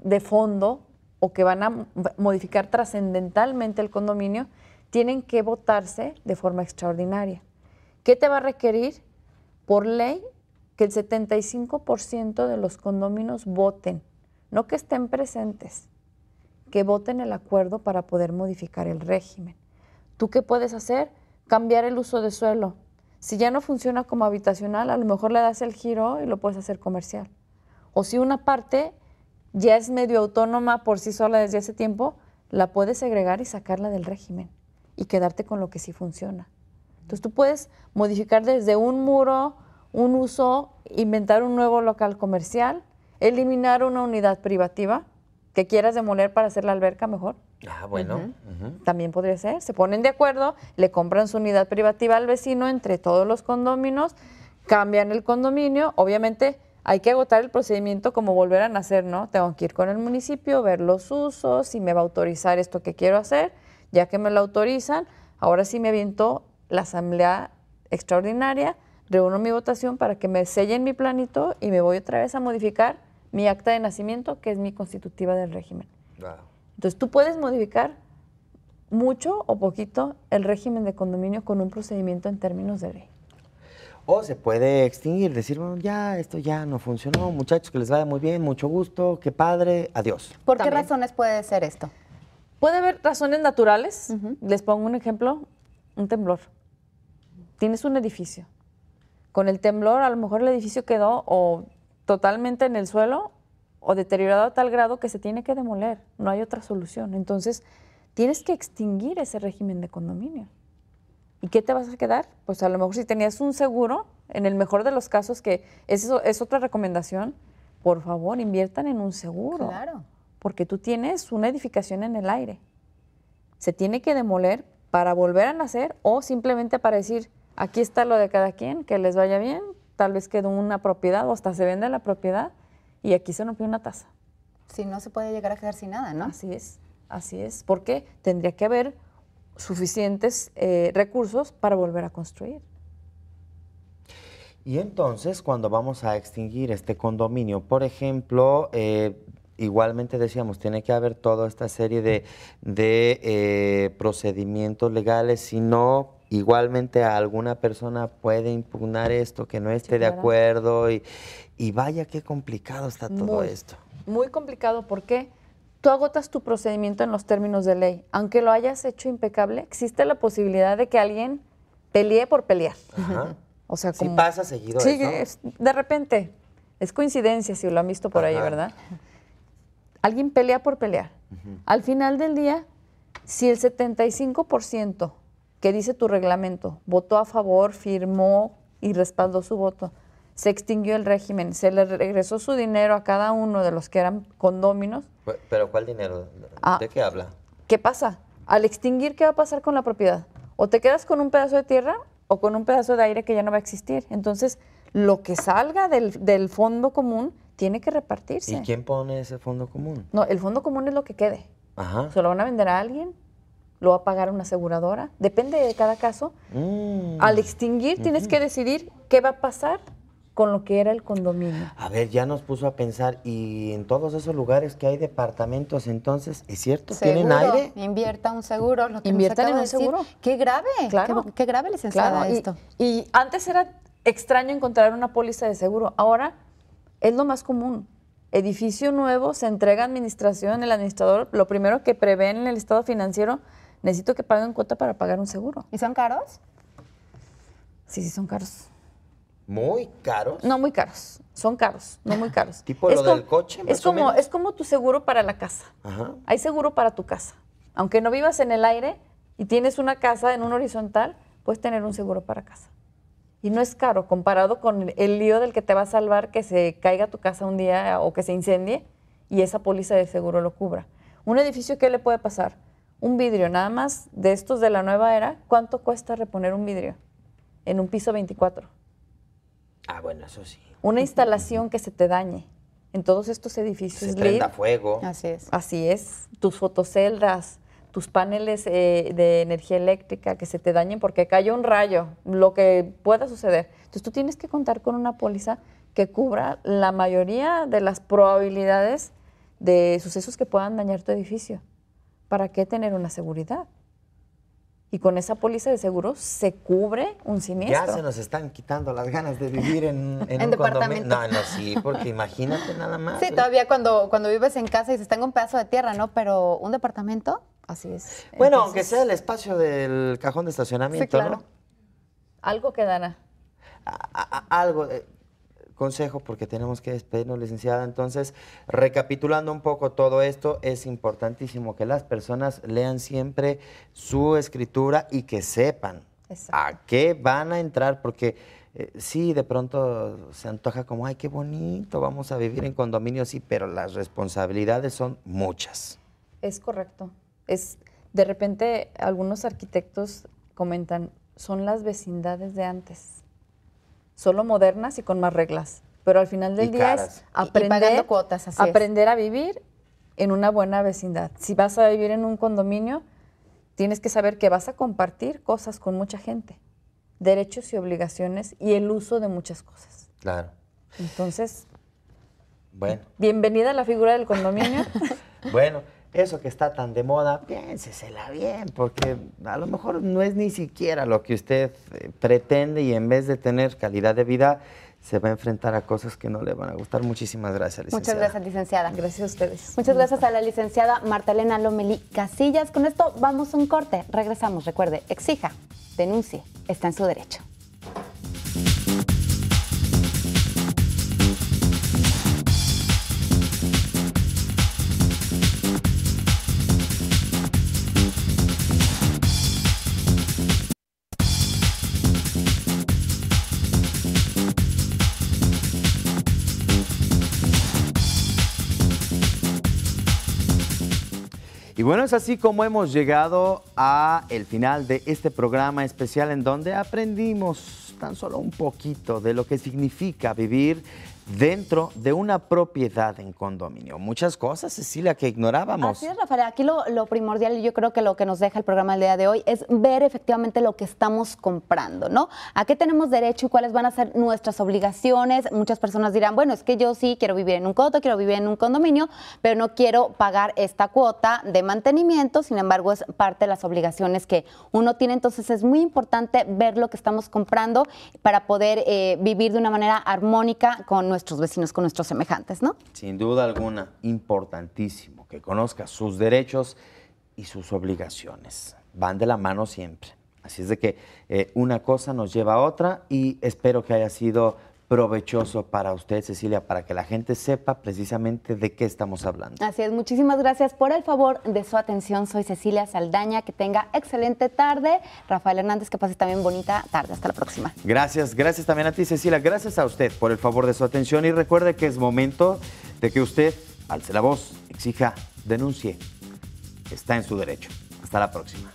de fondo o que van a modificar trascendentalmente el condominio tienen que votarse de forma extraordinaria. ¿Qué te va a requerir por ley que el 75% de los condóminos voten? No que estén presentes, que voten el acuerdo para poder modificar el régimen. ¿Tú qué puedes hacer? Cambiar el uso de suelo, si ya no funciona como habitacional, a lo mejor le das el giro y lo puedes hacer comercial. O si una parte ya es medio autónoma por sí sola desde hace tiempo, la puedes segregar y sacarla del régimen y quedarte con lo que sí funciona. Entonces tú puedes modificar desde un muro, un uso, inventar un nuevo local comercial, eliminar una unidad privativa que quieras demoler para hacer la alberca mejor, Ah, bueno. También podría ser. Se ponen de acuerdo, le compran su unidad privativa al vecino entre todos los condóminos, cambian el condominio, obviamente hay que agotar el procedimiento como volver a nacer, ¿no? Tengo que ir con el municipio, ver los usos, si me va a autorizar esto que quiero hacer, ya que me lo autorizan, ahora sí me aviento la asamblea extraordinaria, reúno mi votación para que me sellen mi planito y me voy otra vez a modificar mi acta de nacimiento, que es mi constitutiva del régimen. Entonces tú puedes modificar mucho o poquito el régimen de condominio con un procedimiento en términos de ley. O se puede extinguir, decir, bueno, ya, esto ya no funcionó, muchachos, que les vaya muy bien, mucho gusto, qué padre, adiós. ¿Por qué razones puede ser esto? Puede haber razones naturales. Les pongo un ejemplo, un temblor. Tienes un edificio. Con el temblor, a lo mejor el edificio quedó o totalmente en el suelo o deteriorado a tal grado que se tiene que demoler, no hay otra solución. Entonces, tienes que extinguir ese régimen de condominio. ¿Y qué te vas a quedar? Pues a lo mejor si tenías un seguro, en el mejor de los casos, que es otra recomendación, por favor, inviertan en un seguro. Claro. Porque tú tienes una edificación en el aire. Se tiene que demoler para volver a nacer o simplemente para decir, aquí está lo de cada quien, que les vaya bien, tal vez quedó una propiedad o hasta se vende la propiedad y aquí se rompió una taza. Si no se puede llegar a quedar sin nada, ¿no? Así es, así es. Porque tendría que haber suficientes eh, recursos para volver a construir. Y entonces, cuando vamos a extinguir este condominio, por ejemplo, eh, igualmente decíamos, tiene que haber toda esta serie de, eh, procedimientos legales, si no, igualmente alguna persona puede impugnar esto que no esté de acuerdo y, y vaya qué complicado está todo esto. Muy complicado, porque Tú agotas tu procedimiento en los términos de ley. Aunque lo hayas hecho impecable, existe la posibilidad de que alguien pelee por pelear. *laughs* O sea, como, pasa seguido. Sí, eso. de repente. Es coincidencia si lo han visto por ahí, ¿verdad? Alguien pelea por pelear. Al final del día, si el 75% que dice tu reglamento votó a favor, firmó y respaldó su voto, se extinguió el régimen, se le regresó su dinero a cada uno de los que eran condóminos. ¿Pero cuál dinero? Ah. ¿De qué habla? ¿Qué pasa? Al extinguir, ¿qué va a pasar con la propiedad? O te quedas con un pedazo de tierra o con un pedazo de aire que ya no va a existir. Entonces, lo que salga del, fondo común tiene que repartirse. ¿Y quién pone ese fondo común? No, el fondo común es lo que quede. Ajá. Se lo van a vender a alguien, lo va a pagar una aseguradora. Depende de cada caso. Mm. Al extinguir, tienes que decidir qué va a pasar con lo que era el condominio. A ver, ya nos puso a pensar, y en todos esos lugares que hay departamentos, entonces, ¿es cierto? ¿Tienen aire? Invierta un seguro, lo que Inviertan en un seguro. Qué grave, claro. qué, grave, licenciada, esto. Y, antes era extraño encontrar una póliza de seguro, ahora es lo más común. Edificio nuevo, se entrega a administración, el administrador, lo primero que prevén en el estado financiero, necesito que paguen cuota para pagar un seguro. ¿Y son caros? Sí, sí, son caros. ¿Muy caros? No muy caros, son caros, no muy caros. *laughs* ¿Tipo lo del coche? es, como, es como tu seguro para la casa. Hay seguro para tu casa. Aunque no vivas en el aire y tienes una casa en un horizontal, puedes tener un seguro para casa. Y no es caro comparado con el lío del que te va a salvar que se caiga tu casa un día o que se incendie y esa póliza de seguro lo cubra. Un edificio, ¿qué le puede pasar? Un vidrio, nada más de estos de la nueva era, ¿cuánto cuesta reponer un vidrio en un piso 24? Ah, bueno, eso sí. Una instalación que se te dañe en todos estos edificios. Se prenda fuego. Así es. Así es. Tus fotoceldas, tus paneles eh, de energía eléctrica que se te dañen porque cayó un rayo, lo que pueda suceder. Entonces tú tienes que contar con una póliza que cubra la mayoría de las probabilidades de sucesos que puedan dañar tu edificio. ¿Para qué tener una seguridad? y con esa póliza de seguros se cubre un siniestro. Ya se nos están quitando las ganas de vivir en, *laughs* en, un departamento. No, no, sí, porque imagínate nada más. Sí, todavía cuando, cuando vives en casa y se está en un pedazo de tierra, ¿no? Pero un departamento, así es. Bueno, aunque sea el espacio del cajón de estacionamiento, ¿no? Algo quedará. algo. Eh, consejo porque tenemos que despedirnos, licenciada. Entonces, recapitulando un poco todo esto, es importantísimo que las personas lean siempre su escritura y que sepan a qué van a entrar, porque eh, sí, de pronto se antoja como, ay, qué bonito, vamos a vivir en condominio, sí, pero las responsabilidades son muchas. Es correcto. Es, de repente, algunos arquitectos comentan, son las vecindades de antes solo modernas y con más reglas. Pero al final del día es aprender, cuotas, aprender a vivir en una buena vecindad. Si vas a vivir en un condominio, tienes que saber que vas a compartir cosas con mucha gente, derechos y obligaciones y el uso de muchas cosas. Claro. Entonces, bueno. Bienvenida a la figura del condominio. *laughs* bueno, eso que está tan de moda, piénsesela bien, porque a lo mejor no es ni siquiera lo que usted eh, pretende y en vez de tener calidad de vida, se va a enfrentar a cosas que no le van a gustar. Muchísimas gracias, licenciada. Muchas gracias, licenciada. Gracias a ustedes. Muchas gracias a la licenciada Marta Elena Lomeli Casillas. Con esto vamos a un corte. Regresamos. Recuerde, exija, denuncie, está en su derecho. bueno, es así como hemos llegado a el final de este programa especial en donde aprendimos tan solo un poquito de lo que significa vivir dentro de una propiedad en condominio. Muchas cosas, Cecilia, que ignorábamos. Así es, Rafael. Aquí lo, primordial, yo creo que lo que nos deja el programa del día de hoy, es ver efectivamente lo que estamos comprando, ¿no? ¿A qué tenemos derecho y cuáles van a ser nuestras obligaciones? Muchas personas dirán, bueno, es que yo sí quiero vivir en un coto, quiero vivir en un condominio, pero no quiero pagar esta cuota de mantenimiento, sin embargo, es parte de las obligaciones que uno tiene. Entonces, es muy importante ver lo que estamos comprando para poder eh, vivir de una manera armónica con nuestro nuestros vecinos, con nuestros semejantes, ¿no? Sin duda alguna, importantísimo que conozca sus derechos y sus obligaciones. Van de la mano siempre. Así es de que eh, una cosa nos lleva a otra y espero que haya sido provechoso para usted, Cecilia, para que la gente sepa precisamente de qué estamos hablando. Así es, muchísimas gracias por el favor de su atención. Soy Cecilia Saldaña, que tenga excelente tarde. Rafael Hernández, que pase también bonita tarde. Hasta la próxima. Gracias, gracias también a ti, Cecilia. Gracias a usted por el favor de su atención y recuerde que es momento de que usted alce la voz, exija, denuncie. Está en su derecho. Hasta la próxima.